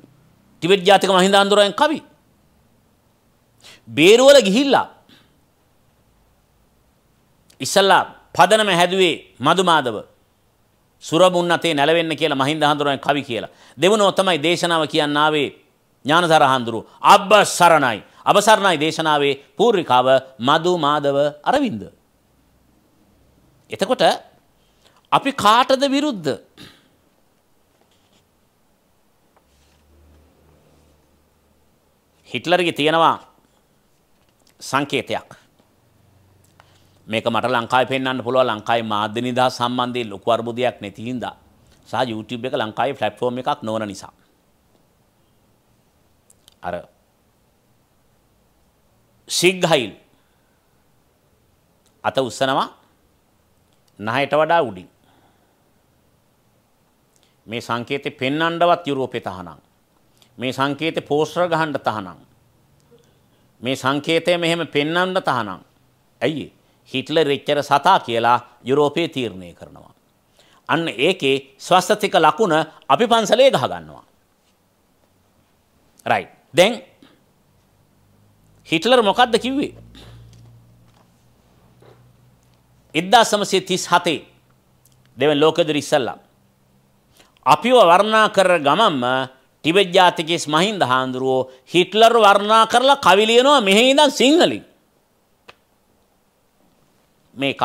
ටිබෙට් ජාතික මහින්ද අඳුරයන් කවි. බේරුවල ගිහිල්ලා ඉස්සල්ලා පදනම හැදුවේ මදුමාදව සුරබුන් අතේ නැලවෙන්න කියලා මහින්ද හඳුරන කවි කියලා. දෙවනෝ තමයි දේශනාව කියන්න ආවේ ඥානසාර හඳුරු. අබ්බ සරණයි. අවසරණයි දේශනාවේ පූර්රිකාව මදු මාදව අරවින්ද. එතකොට අපි කාටද විරුද්ධ? හිට්ලර්ගේ තියෙනවා සංකේතයක්. මේක මට ලංකාවේ පෙන්වන්න පුළුවන් ලංකාවේ මාධ්‍ය නිදහස් සම්බන්ධයෙන් ලොකු අර්බුදයක් නැති හින්දා සහ YouTube එක ලංකාවේ platform එකක් නොවන නිසා. අර සිග්හයිල් අත උස්සනවා නහයට වඩා උඩින් මේ සංකේතේ පෙන්වන්නවත් යුරෝපේ තහනම් මේ සංකේතේ පෝස්ටර් ගහන්න තහනම් මේ සංකේතය මෙහෙම පෙන්වන්න තහනම් ඇයි හිට්ලර් එච්චර සතා කියලා යුරෝපේ තීරණය කරනවා අන්න ඒකේ ස්වස්තික ලකුණ අපි පන්සලේ ගහ ගන්නවා රයිට් දැන් හිටලර් මොකක්ද කිව්වේ? 1937 දෙවන ලෝක යුද්ධ ඉස්සල්ලා අපිව වර්ණනා කර ගමම්ම ටිබෙට් ජාතිකයේ මහින්ද හාමුදුරුවෝ හිට්ලර් වර්ණනා කරලා කවි ලියනවා මෙහි ඉඳන් සිංහලින් මේකක්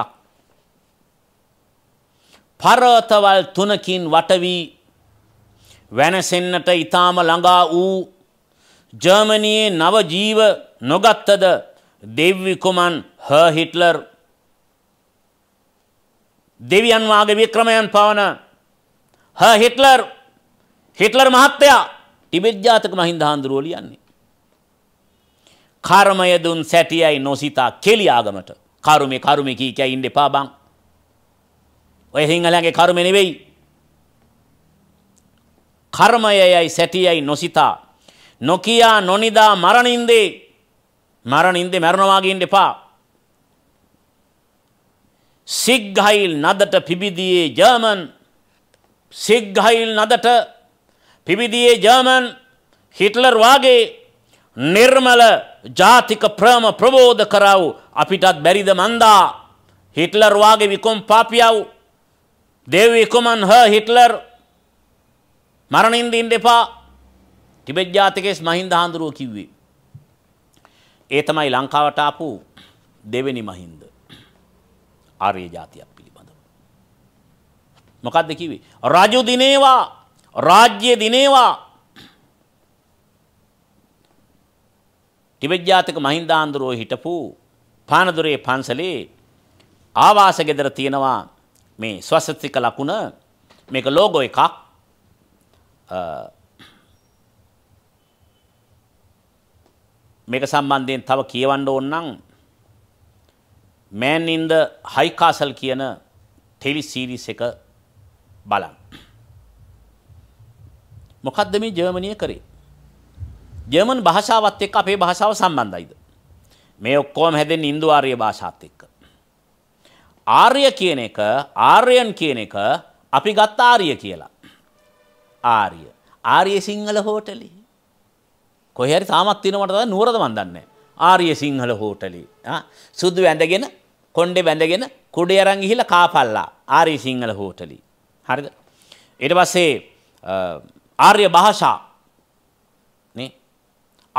පර්වතවල් තුනකින් වටවි වෙනසෙන්නට ඊටාම ළඟා වූ ජර්මනියේ නව ජීව නොගත්තද දෙව්විකුමන් හ හිට්ලර් දෙවියන් වාගේ වික්‍රමයන් පවන හ හිට්ලර් හිට්ලර් මහත්තයා ටිබෙට් ජාතක මහින්ද හාමුදුරුවෝ ලියන්නේ. කර්මය දුන් සැටියයි නොසිතා කෙලි ආගමට කරුමේ කරුමේ කී කියයි ඉන්න එපා බං. ඔය සිංහලයන්ගේ කර්මය නෙවෙයි. කර්මයයි සැටියයි නොසිතා නොකියා නොනිදා මරණින්දේ මරණින්ද මැරණවා ගින්න එපා. සිග්හයිල් නදට පිබිදියේ ජර්මන් සිග්හයිල් නදට පිබිදියේ ජර්මන් හිටලර් වාගේ නිර්මල ජාතික ප්‍රම ප්‍රබෝධ කරව අපිටත් බැරිද මන්දා හිටලර් වාගේ විකොම් පාපියව් දේවිකුමන් හ හිටලර් මරණින්ද ඉන්න එපා ටිබෙට් ජාතිකයේස් මහින්ද හාමුදුරුවෝ කිව්වේ ඒ තමයි ලංකාවට ආපු දෙවෙනි මහින්ද ආර්ය ජාතියක් පිළිබඳව. මොකක්ද කිවි. රජු දිනේවා රාජ්‍ය දිනේවා ටිබෙට් ජාතික මහින්දාන්දරෝ හිටපු පානදුරේ පන්සලේ ආවාස ගෙදර තියෙනවා මේ ස්වස්තික ලකුණ මේක ලෝගෝ එකක් මේක සම්බන්ධයෙන් තව කියවන්න ඕන නම් Man in the High Castle කියන ටෙලි සීරීස් එක බලන්න. මොකද්ද මේ ජර්මනිය කරේ? ජර්මන් භාෂාවත් එක්ක අපේ භාෂාව සම්බන්ධයිද? මේ ඔක්කොම හැදෙන්නේ ඉන්දු ආර්ය භාෂාත් එක්ක. ආර්ය කියන එක ආර්යන් කියන එක අපි ගත්ත ආර්ය කියලා. ආර්ය. ආර්ය සිංහල හෝටලේ කොහරි තාමත් තිනවට නුවරද මන්දන්න. ආර්ය සිංහල හෝටලි. සුදු ඇඳගෙන කොන්්ඩෙ බැඳගෙන කුඩේ අරන් ගිහිලා කාපල්ලා ආර්ය සිංහල හෝටලි. හරිද. ඊට පස්සේ ආර්ය භාෂා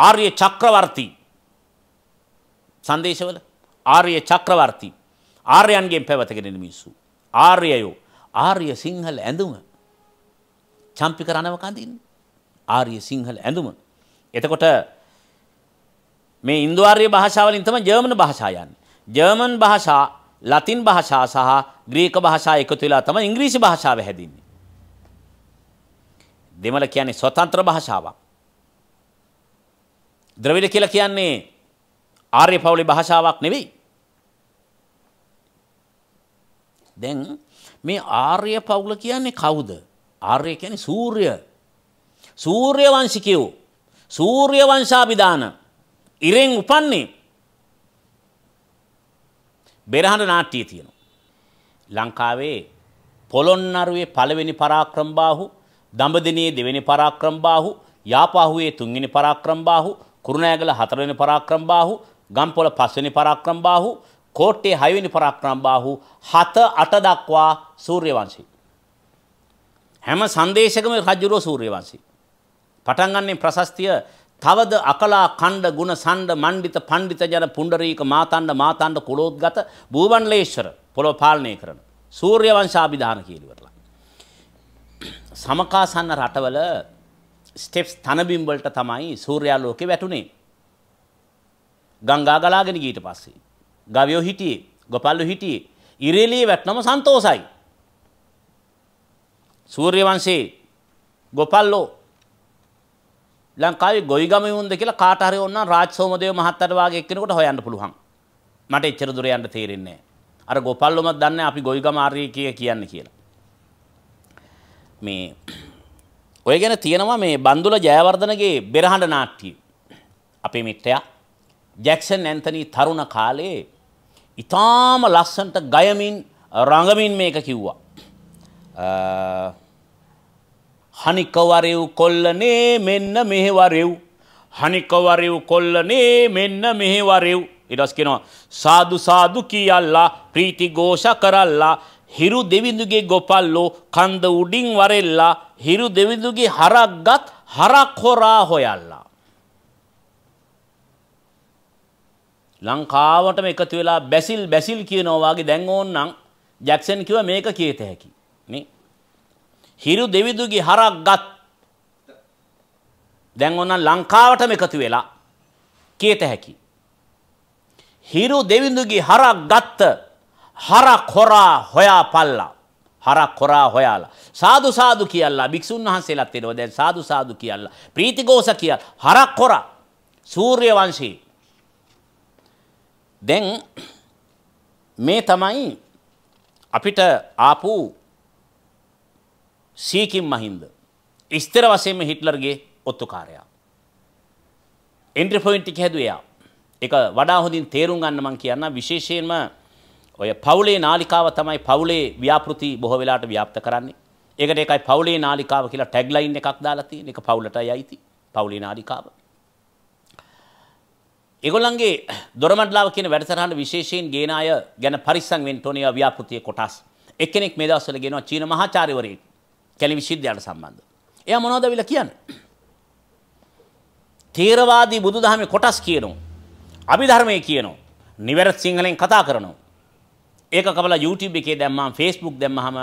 ආර්ය චක්‍රවර්ති සංදේශවල ආර්ය චක්‍රවර්ති ආර්යන්ගෙන් පැවතගෙනෙන මිනිස්සු. ආර්යයෝ ආර්ය සිංහල ඇඳුම චම්පික රණව කඳින් ආර්ය සිංහල ඇඳුම එතකොට මේ ඉන්දවාර්ය භාෂාවලින් තම ජර්මන භාෂායන්. ජර්මන් භාෂා ලතින් භාෂා සහ ග්‍රීක භාෂා එකතු වෙලා තම ඉංග්‍රීසි භාෂාව හැදින්නේ. දෙමළ කියන්නේ ස්වතන්ත්‍ර භාෂාවක්. ද්‍රවිඩ කියලා කියන්නේ ආර්ය පෞලි භාෂාවක් නෙවෙයි. දැන් මේ ආර්ය පවුල කියන්නේ කවුද? ආර්ය කියන්නේ සූර්ය. සූර්ය වංශිකයෝ සූර්ය වංශාභිදාන ඉරෙන් උපන්නේ බෙරහඬ නාට්‍යය තියෙනවා. ලංකාවේ පොළොන්නරුවේ පළවෙනි පරාක්‍රමබාහු, දඹදිනේ දෙවෙනි පරාක්‍රමබාහු, යාපාහුවේ තුන්වෙනි පරාක්‍රමබාහු, කුරුණෑගල හතරවෙනි පරාක්‍රමබාහු, ගම්පොළ පස්වෙනි පරාක්‍රමබාහු, කෝට්ටේ හයවෙනි පරාක්‍රමබාහු 7 8 දක්වා සූර්ය වංශය. හැම සංදේශකම රජුරෝ සූර්ය වංශය. පටන්ගන්නේ ප්‍රශස්තිය තවද අකලා කණ්ඩ ගුණ සණ්ඩ මණ්ඩිත පණ්ඩිත ජන පුණ්ඩරීක මාතණ්ඩ මාතණ්ඩ කුලෝද්ගත භූවන්ලේශ්වර පොළොව පාලනය කරන සූර්ය වංශාභිධාන කීලිවරලා. සමකාසන්න රටවල ස්ටෙප්ස් තනබිම් වලට තමයි සූර්යාලෝකේ වැටුනේ. ගංගා ගලාගෙන ගියට පස්සේ. ගවයෝ හිටියේ, ගොපල්ලෝ හිටියේ. ඉරේලියේ වැටනම සන්තෝසයි. සූර්ය වංශේ ගොපල්ලෝ ලංකාවේ ගොවිගම වුන්ද කියලා කාට හරි ඕන නම් රාජ් සෝමදේව මහත්තයාට වාගේ එක්කෙනෙකුට හොයන්න පුළුවන්. මට එච්චර දුර යන්න තේරෙන්නේ අර ගොපල්ලොමත් දන්න අපි ගොයිගම ආර්ය කිය කියන්න කියලා. මේ ඔය ගැන තියෙනවා මේ බන්දුල ජයවර්ධනගේ බෙරහඬ නාට්‍ය. අපේ මිත්‍රයා ජැක්සන් ඇන්තනි තරුණ කාලේ ඉතාම ලස්සන්ට ගයමින් රඟමින් මේක කිව්වා. හනිකවරෙව් කොල්ලනේ මෙන්න මෙහෙවරෙව්. හනිකවරෙව් කොල්ලනේ මෙන්න මෙහෙවරෙව්. ඉටස් කෙනවා සාදු සාදු කියල්ලා ප්‍රීති ගෝෂ කරල්ලා හිරු දෙවිඳුගේ ගොපල්ලෝ කන්ද උඩින් වරෙල්ලා හිරු දෙවිඳුගේ හරක්ගත් හරක් හොරා හොයල්ලා. ලංකාවටම එකතු වෙලා බැසිල් බැසිල් කියනවාගේ දැන් ඕන්නම් ජැක්සන් කිව මේක කියත හැකි. හිරු දෙවිදුගේ හරක් ගත් දැන් ඔන්න ලංකාවටම එකතු වෙලා කියත හැකි. හිරු දෙවිඳුගේ හරක් ගත්ත හරක් හොරා හොයා පල්ලා. හරක් හොරා හොයාලා. සාදු සාදු කියලා භික්ෂුන් වහන්සේලා තෙරව දැන් සාදු සාදු කියලා. ප්‍රීතිගෝස කියලා හරක් හොරා සූර්ය වංශී. දැන් මේ තමයි අපිට ආපු සීකින් මහින්ද. ස්තර වසයම හිටලර්ගේ ඔත්තුකාරයා. එන්ට්‍රෆොයින්ටික හැදවයා එක වඩා හොඳින් තේරුම් ගන්න මං කියන්න විශේෂයෙන්ම ඔය පවුලේ නාලිකාව තමයි පවුලේ ව්‍යාපෘති බොහෝ වෙලාට ව්‍යාප්ත කරන්නේ. ඒකට එකයි පවුලේ නාලිකාව කියලා ටැග්ලයින් එකක් දාලා තියෙන එක පවුලටයි අයිති පවුලේ නාලිකාව. ඒගොල්ලන්ගේ දොරමඩලාව කියන වැඩසටහන විශේෂයෙන් ගේන අය ගැන පරිස්සම් වෙන්න ඕනේ ව්‍යාපෘතියේ කොටස්. එක්කෙනෙක් මේ දවස්වල ගේනවා චීන මහාචාර්යවරයෙක්. කැලි විශ්වවිද්‍යාලයට සම්බන්ධ. එයා මොනවද විලා කියන්නේ? තේරවාදී බුදුදහමේ කොටස් කියනවා. අභිධර්මයේ කියනවා. නිවැරදි සිංහලෙන් කතා කරනවා. ඒක කබලා YouTube එකේ දැම්මම Facebook දැම්මම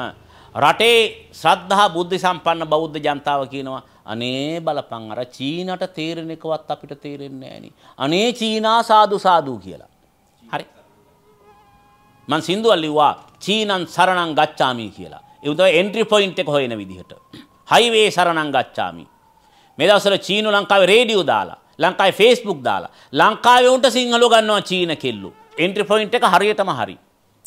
රටේ ශ්‍රද්ධා බුද්ධ සම්පන්න බෞද්ධ ජනතාව කියනවා අනේ බලපං අර චීනට තේරෙන එකවත් අපිට තේරෙන්නේ නැහෙනි. අනේ චීනා සාදු සාදු කියලා. හරි. මං සින්දුවක් ලිව්වා චීනන් සරණං ගච්ඡාමි කියලා. ඒ උදේ එන්ට්‍රි පොයින්ට් එක හොයන විදිහට. හයිවේ සරණං ගච්ඡාමි. මේ දවස්වල චීන ලංකාවේ රේඩියෝ දාලා, ලංකාවේ Facebook දාලා, ලංකාවේ උන්ට සිංහලෝ ගන්නවා චීන කෙල්ලෝ. එන්ට්‍රි පොයින්ට් එක හරියටම හරි.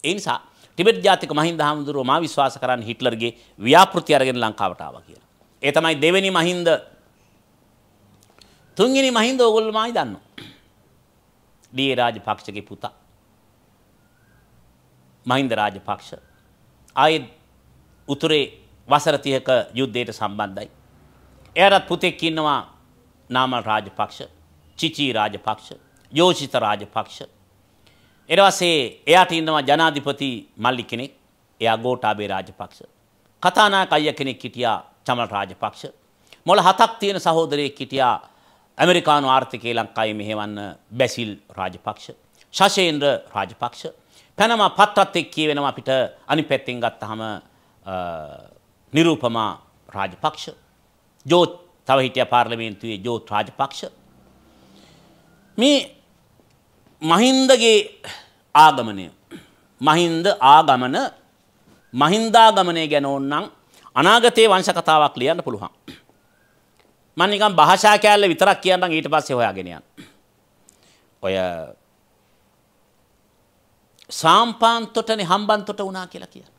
ඒ නිසා ටිබෙට් ජාතික මහින්ද හාමුදුරුවෝ මා විශ්වාස කරන්නේ හිට්ලර්ගේ ව්‍යාපෘති අරගෙන ලංකාවට ආවා කියලා. ඒ තමයි දෙවෙනි මහින්ද තුන්වෙනි මහින්ද ඕගොල්ලෝ මායි දන්නවා. ඩී රාජපක්ෂගේ පුතා. මහින්ද රාජපක්ෂ. ආයේ උතුරේ වසර 30ක යුද්ධයට සම්බන්ධයි. එයාටත් පුතෙක් ඉන්නවා නාමල් රාජපක්ෂ, චිචි රාජපක්ෂ, යෝෂිත රාජපක්ෂ. ඊට පස්සේ එයාට ඉන්නවා ජනාධිපති මල්ලි කෙනෙක්, එයා ගෝඨාභය රාජපක්ෂ. කතානායක අයියා කෙනෙක් හිටියා චමල් රාජපක්ෂ. මොළ හතක් තියෙන සහෝදරයෙක් හිටියා ඇමරිකානු ආර්ථිකය ලංකාවේ මෙහෙවන්න බැසිල් රාජපක්ෂ. ශෂේන්ද්‍ර රාජපක්ෂ. පැනම පත්‍රත් එක්ක කියවෙනවා අපිට අනිත් පැත්තෙන් ගත්තාම නිරූපමා රාජපක්ෂ ජෝත් තව හිටිය පාර්ලමේන්තුවේ ජෝත් රාජපක්ෂ මේ මහින්දගේ ආගමනය මහින්ද ආගමන මහින්දාගමනය ගැන ඕන්නම් අනාගතයේ වංශ කතාවක් ලියන්න පුළුවන්. මම නිකන් භාෂා කෑල්ල විතරක් කියන්නම් ඊට පස්සේ හොයාගෙන යන්න. ඔය සාම්පාන්තොටනේ හම්බන්තොට වුණා කියලා කියන.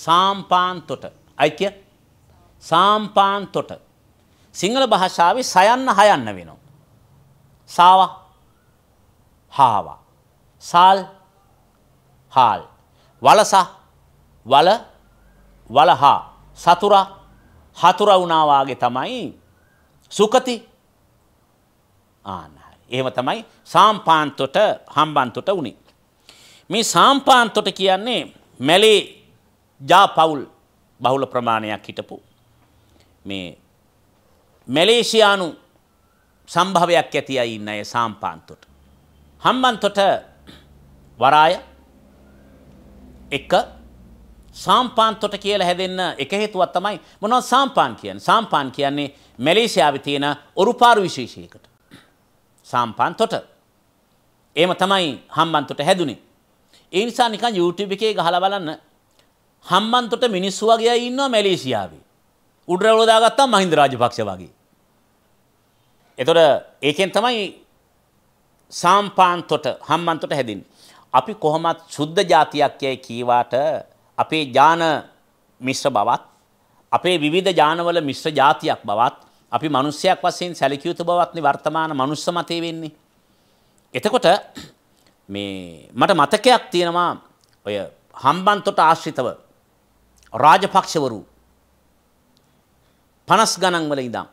සාම්පාන්තොට අයිතිය සාම්පාන්තොට සිංහල භාෂාව සයන්න හයන්න වෙනවා. සාව හාවා සාල් හාල් වලසා වල වලහා සතුරා හතුර වුණාවාගේ තමයි සුකති ආනහරි. එහෙම තමයි සාම්පාන්තොට හම්බන්තොට වුණේ. මේ සාම්පාන්තොට කියන්නේ මැලේ ජාපවුල් බහුල ප්‍රමාණයක් හිටපු මේ මැලේසියානු සම්භවයක් ඇති අය ඉන්න අය සාම්පාන්තොට. හම්බන්තොට වරාය එක සාම්පාන්තොට කියලා හැදෙන්න එක හේතුවක් තමයි මොනවද සාම්පාන් කියන්නේ? සාම්පාන් කියන්නේ මැලේසියාවේ තියෙන ඔරුපාරු විශේෂයකට. සාම්පාන්තොට. එහෙම තමයි හම්බන්තොට හැදුනේ. ඒ නිසා නිකන් YouTube එකේ ගහලා බලන්න හම්බන්තොට මිනිස්සු වගේ අය ඉන්නවා මැලේසියාවේ. උඩරවල දාගත්තා මහින්ද රාජපක්ෂ වගේ. එතකොට ඒකෙන් තමයි සාම්පාන්තොට හම්බන්තොට හැදින්නේ. අපි කොහොමත් සුද්ධ జాතියක් යයි කීවාට අපේ ඥාන මිශ්‍ර බවත් අපේ විවිධ ඥානවල මිශ්‍ර జాතියක් බවත් අපි මිනිස්සයක් වශයෙන් සැලකිය යුතු බවත්නේ වර්තමාන මනුස්ස මතේ වෙන්නේ. එතකොට මේ මට මතකයක් තියෙනවා ඔය හම්බන්තොට ආශ්‍රිතව රාජපක්ෂවරු 50 ගණන් වල ඉඳන්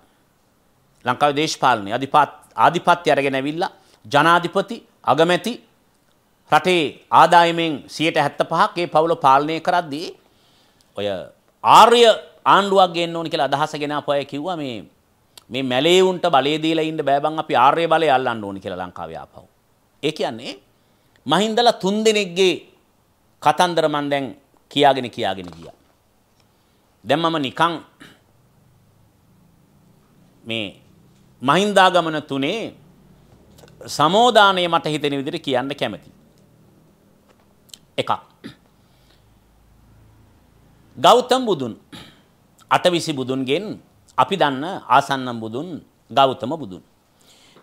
ලංකාවේ දේශපාලනය ආධිපත්‍ය අරගෙන ඇවිල්ලා ජනාධිපති අගමැති රටේ ආදායමෙන් 75%ක් ඒ පවුල පාලනය කරද්දී ඔය ආර්ය ආණ්ඩුවක් ගේන්න ඕන කියලා අදහස ගෙනාපු අය කිව්වා මේ මේ මැලේ උන්ට බලය දීලා ඉන්න බෑ බං අපි ආර්ය බලය අල්ලන්න ඕන කියලා ලංකාවේ ආපහු. ඒ කියන්නේ මහින්දලා තුන් දිනෙකගේ කතන්දර මන් දැන් කියාගෙන කියාගෙන ගියා. දැන් මම නිකන් මේ මහින්දාගමන තුනේ සමෝදානය මට හිතෙන විදිහට කියන්න කැමති. එකක්. ගෞතම බුදුන් අටවිසි බුදුන්ගෙන් අපි දන්න ආසන්නම් බුදුන් ගෞතම බුදුන්.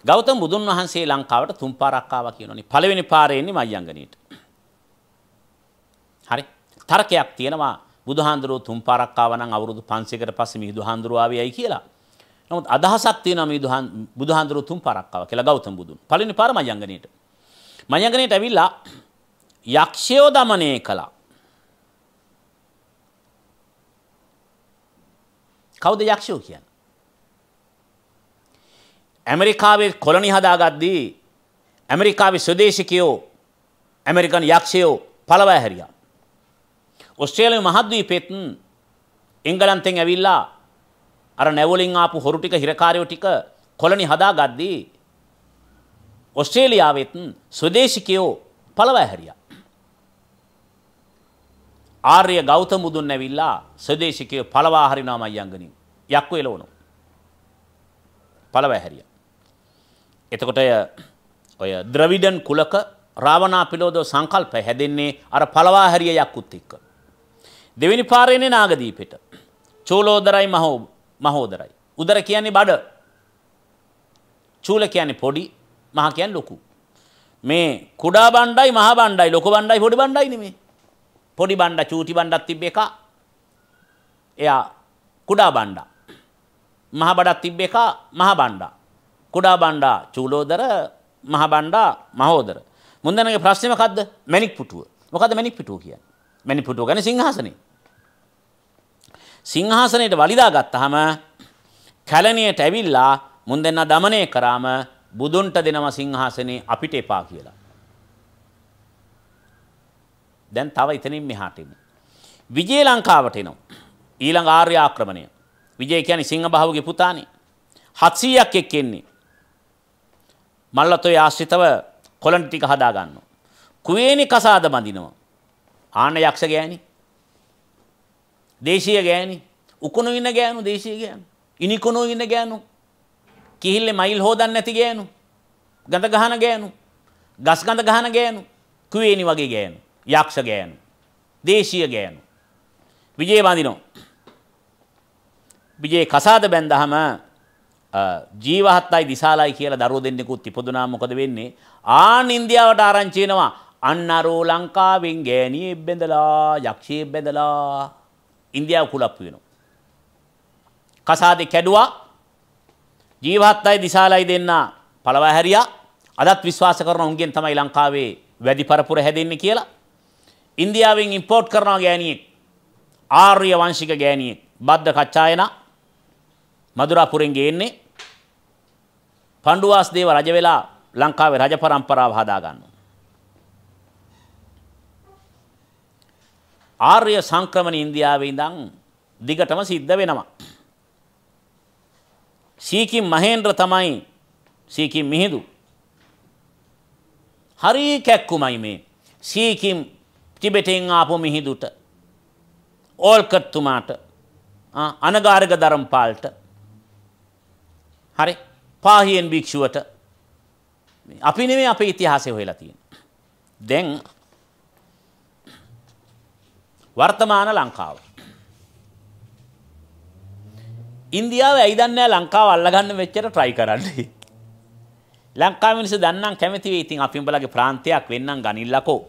ගෞතම බුදුන් වහන්සේ ලංකාවට තුන් පාරක් ආවා කියනෝනේ. පළවෙනි පාරේ ඉන්නේ මයංගණීට. හරි. තර්කයක් තියෙනවා බුදුහාන්දුරුව තුන් පාරක් ආවනම් අවුරුදු 500කට පස්සේ මිහිඳු හාන්දුරුව ආවේයි කියලා. නමුත් අදහසක් තියෙනවා මිහිඳු බුදුහාන්දුරුව තුන් පාරක් ආවා කියලා ගෞතම බුදුන්. පළවෙනි පාර මයංගණයට. මයංගණයට ඇවිල්ලා යක්ෂයෝ দমনය කළා. කවුද යක්ෂයෝ කියන්නේ? ඇමරිකාවේ කොලනි හදාගද්දී ඇමරිකාවේ ස්වදේශිකයෝ ඇමරිකන් යක්ෂයෝ පළවා හැරියා. ඔස්ට්‍රේලියානු මහද්වීපෙත් එංගලන්තෙන් ඇවිල්ලා අර නැවලින් ආපු හොරු ටික හිරකාරයෝ ටික කොළනි හදාගද්දී ඔස්ට්‍රේලියාවෙත් ස්වදේශිකයෝ පළවා හැරියා. ආර්ය ගෞතම බුදුන් ඇවිල්ලා ස්වදේශිකයෝ පළවා හරිනවා මයංගනින්. යක්කු එලවනවා. පළවා හැරියා. එතකොට ඔය ද්‍රවිඩන් කුලක රාවණා පිලෝදෝ සංකල්ප හැදෙන්නේ අර පළවා හැරිය යක්කුත් එක්ක. දෙවෙනි පාරේනේ නාගදීපෙට. චූලෝදරයි මහෝදරයි. උදර කියන්නේ බඩ. චූල කියන්නේ පොඩි, මහ කියන්නේ ලොකු. මේ කුඩා බණ්ඩයි මහ බණ්ඩයි ලොකු බණ්ඩයි පොඩි බණ්ඩයි නෙමේ. පොඩි බණ්ඩ චූටි බණ්ඩක් තිබ්බ එක. එයා කුඩා බණ්ඩා. මහ බඩක් තිබ්බ එක මහ බණ්ඩා. කුඩා බණ්ඩා චූලෝදර මහ බණ්ඩා මහෝදර. මුන්දනගේ ප්‍රශ්නේ මොකද්ද? මැණික් පුටුව. මොකද්ද මැණික් පුටුව කියන්නේ? මැණික් පුටුව කියන්නේ සිංහාසනේ. සිංහාසනයට වලිදා ගත්තහම කැලණියට ඇවිල්ලා මුන් දෙන්නා দমনය කරාම බුදුන්ට දෙනවා සිංහාසනේ අපිට එපා කියලා. දැන් තව ඉතනින් මෙහාට එන්න. විජේ ලංකාවට එනවා. ඊළඟ ආර්ය ආක්‍රමණය. විජේ කියන්නේ සිංහබහුගේ පුතානේ. 700ක් එක්ක එන්නේ. මල්ලතොය ආශ්‍රිතව කොළන් ටික හදා ගන්නවා. කුවේනි කසාද බඳිනවා. ආන යක්ෂ ගෑණි දේශීය ගෑණි උකුණු ඉන්න ගෑනු දේශීය ගෑනු ඉනිකුණු ඉන්න ගෑනු කිහිල්ලේ මයිල් හොදන්න නැති ගෑනු ගඳ ගහන ගෑනු ගස් ගඳ ගහන ගෑනු කුවේනි වගේ ගෑනු යක්ෂ ගෑනු දේශීය ගෑනු විජේ බඳිනෝ විජේ කසාද බැන්දහම ජීවහත්තයි දිසාලයි කියලා දරුවෝ දෙන්නෙකුත් ඉපදුනා මොකද වෙන්නේ ආන් ඉන්දියාවට ආරංචි වෙනවා අන්න අරෝ ලංකාවෙන් ගෑණියෙක් බැඳලා යක්ෂයෙක් බැඳලා ඉන්දියාව කුලප්පු වෙනවා. කසාදේ කැඩුවා. ජීවත් අය දිසාලයි දෙන්නා පළවා හැරියා. අදත් විශ්වාස කරන උන්ගෙන් තමයි ලංකාවේ වැඩි පරපුර හැදෙන්නේ කියලා. ඉන්දියාවෙන් ඉම්පෝට් කරනවා ගෑණියෙක්. ආර්ය වංශික ගෑණියෙක්. බද්ද කච්චායන මදුරාපුරෙන් ගේන්නේ. පණ්ඩුවාස් දේව රජ වෙලා ලංකාවේ රජ පරම්පරාව හදා ගන්නවා. ආර්ය සංක්‍රමණ ඉන්දියාවේ ඉඳන් දිගටම සිද්ධ වෙනවා. සීකි මහේන්ද්‍ර තමයි සීකි මිහිඳු. හරි කැක්කුමයි මේ. සීකි ටිබෙටෙන් ආපු මිහිඳුට ඕල්කත්තුමාට අනගාරක ධර්මපාලට හරි පාහියෙන් භික්ෂුවට අපි නෙමෙයි අපේ ඉතිහාසය හොයලා තියෙන්නේ. දැන් වර්තමාන ලංකාව. ඉන්දියාව ඇයිදන්නෑ ලංකාව අල්ලගන්න වෙච්චට ට්‍රයි කරන්නේ. ලංකා මිනිස්සු දන්නම් කැමති වෙයි. ඉතින් අපි උඹලගේ ප්‍රාන්තයක් වෙන්නම් ගනින්නකෝ.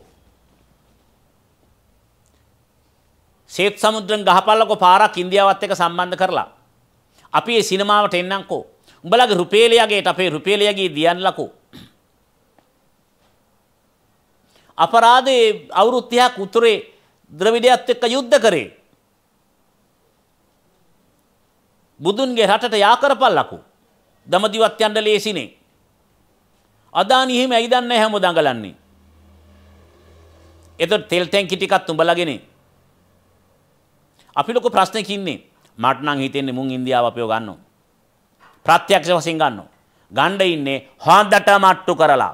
සේත් සමුද්‍රෙන් ගහපල්ලකෝ පාරක් ඉන්දියාවත් එක්ක සම්බන්ධ කරලා. අපි මේ සිනමාවට එන්නම්කෝ. උඹලගේ රුපියලියගේට අපේ රුපියලියගේ දියන්නලකෝ. අපරාධේ අවුරුදු 30ක් උතුරේ ද්‍රවිඩයත් එක්ක යුද්ධ කරේ. බුදුන්ගේ රටට යා කරපල්ලකු. දමදිවත් යන්න ලේසිනේ. අදානි හිම ඇයි දන්නේ හැම දඟලන්නේ. එතකොට තෙල් ටැංකි ටිකක් උඹලාගෙනේ. අපි ලොකු ප්‍රශ්නයක් ඉන්නේ. මට නම් හිතෙන්නේ මුන් ඉන්දියාව අපිව ගන්නව. ප්‍රත්‍යක්ෂ වශයෙන් ගන්නව. ගණ්ඩ ඉන්නේ හොඳට මට්ටු කරලා.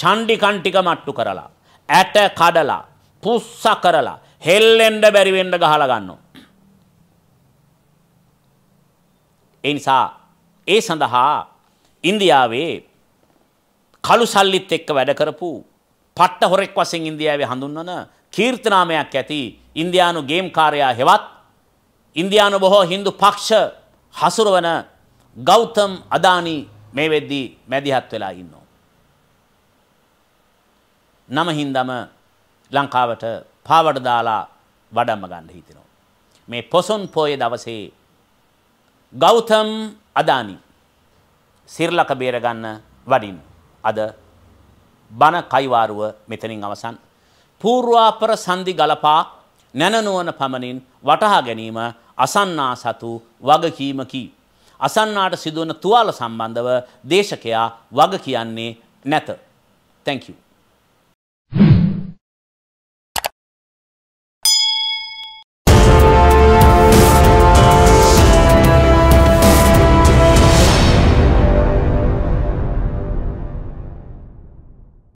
චණ්ඩි කන්ටික මට්ටු කරලා. ඇට කඩලා. පුස්ස කරලා හෙල්ලෙන්ඩ බැරිවෙන්ඩ ගහලා ගන්නවා. ඒ නිසා ඒ සඳහා ඉන්දියාවේ කළු සල්ලිත් එක්ක වැඩ කරපු පට්ට හොරෙක් වශයෙන් ඉන්දියාවේ හඳුන්වන කීර්තනාමයක් ඇති ඉන්දියානු ගේම් කාර්යා හෙවත් ඉන්දියානු බොහෝ හින්දු පක්ෂ හසුරවන ගෞතම් අදානි මේ වෙද්දී මැදිහත් වෙලා ඉන්නවා. නම හින්දම ලංකාවට පාවඩ දාලා වඩම්ම ගන්න හිතෙනවා. මේ පොසොන් පෝය දවසේ ගෞතම් අදානි සිරලක බේරගන්න වඩින් අද බන කයිවාරුව මෙතනින් අවසන් පූර්වාපර සන්ධි ගලපා නැනනුවන පමණින් වටහා ගැනීම අසන්නා සතු වගකීමකි. අසන්නාට සිදුවන තුවාල සම්බන්ධව දේශකයා වග කියන්නේ නැත. තැංකූ.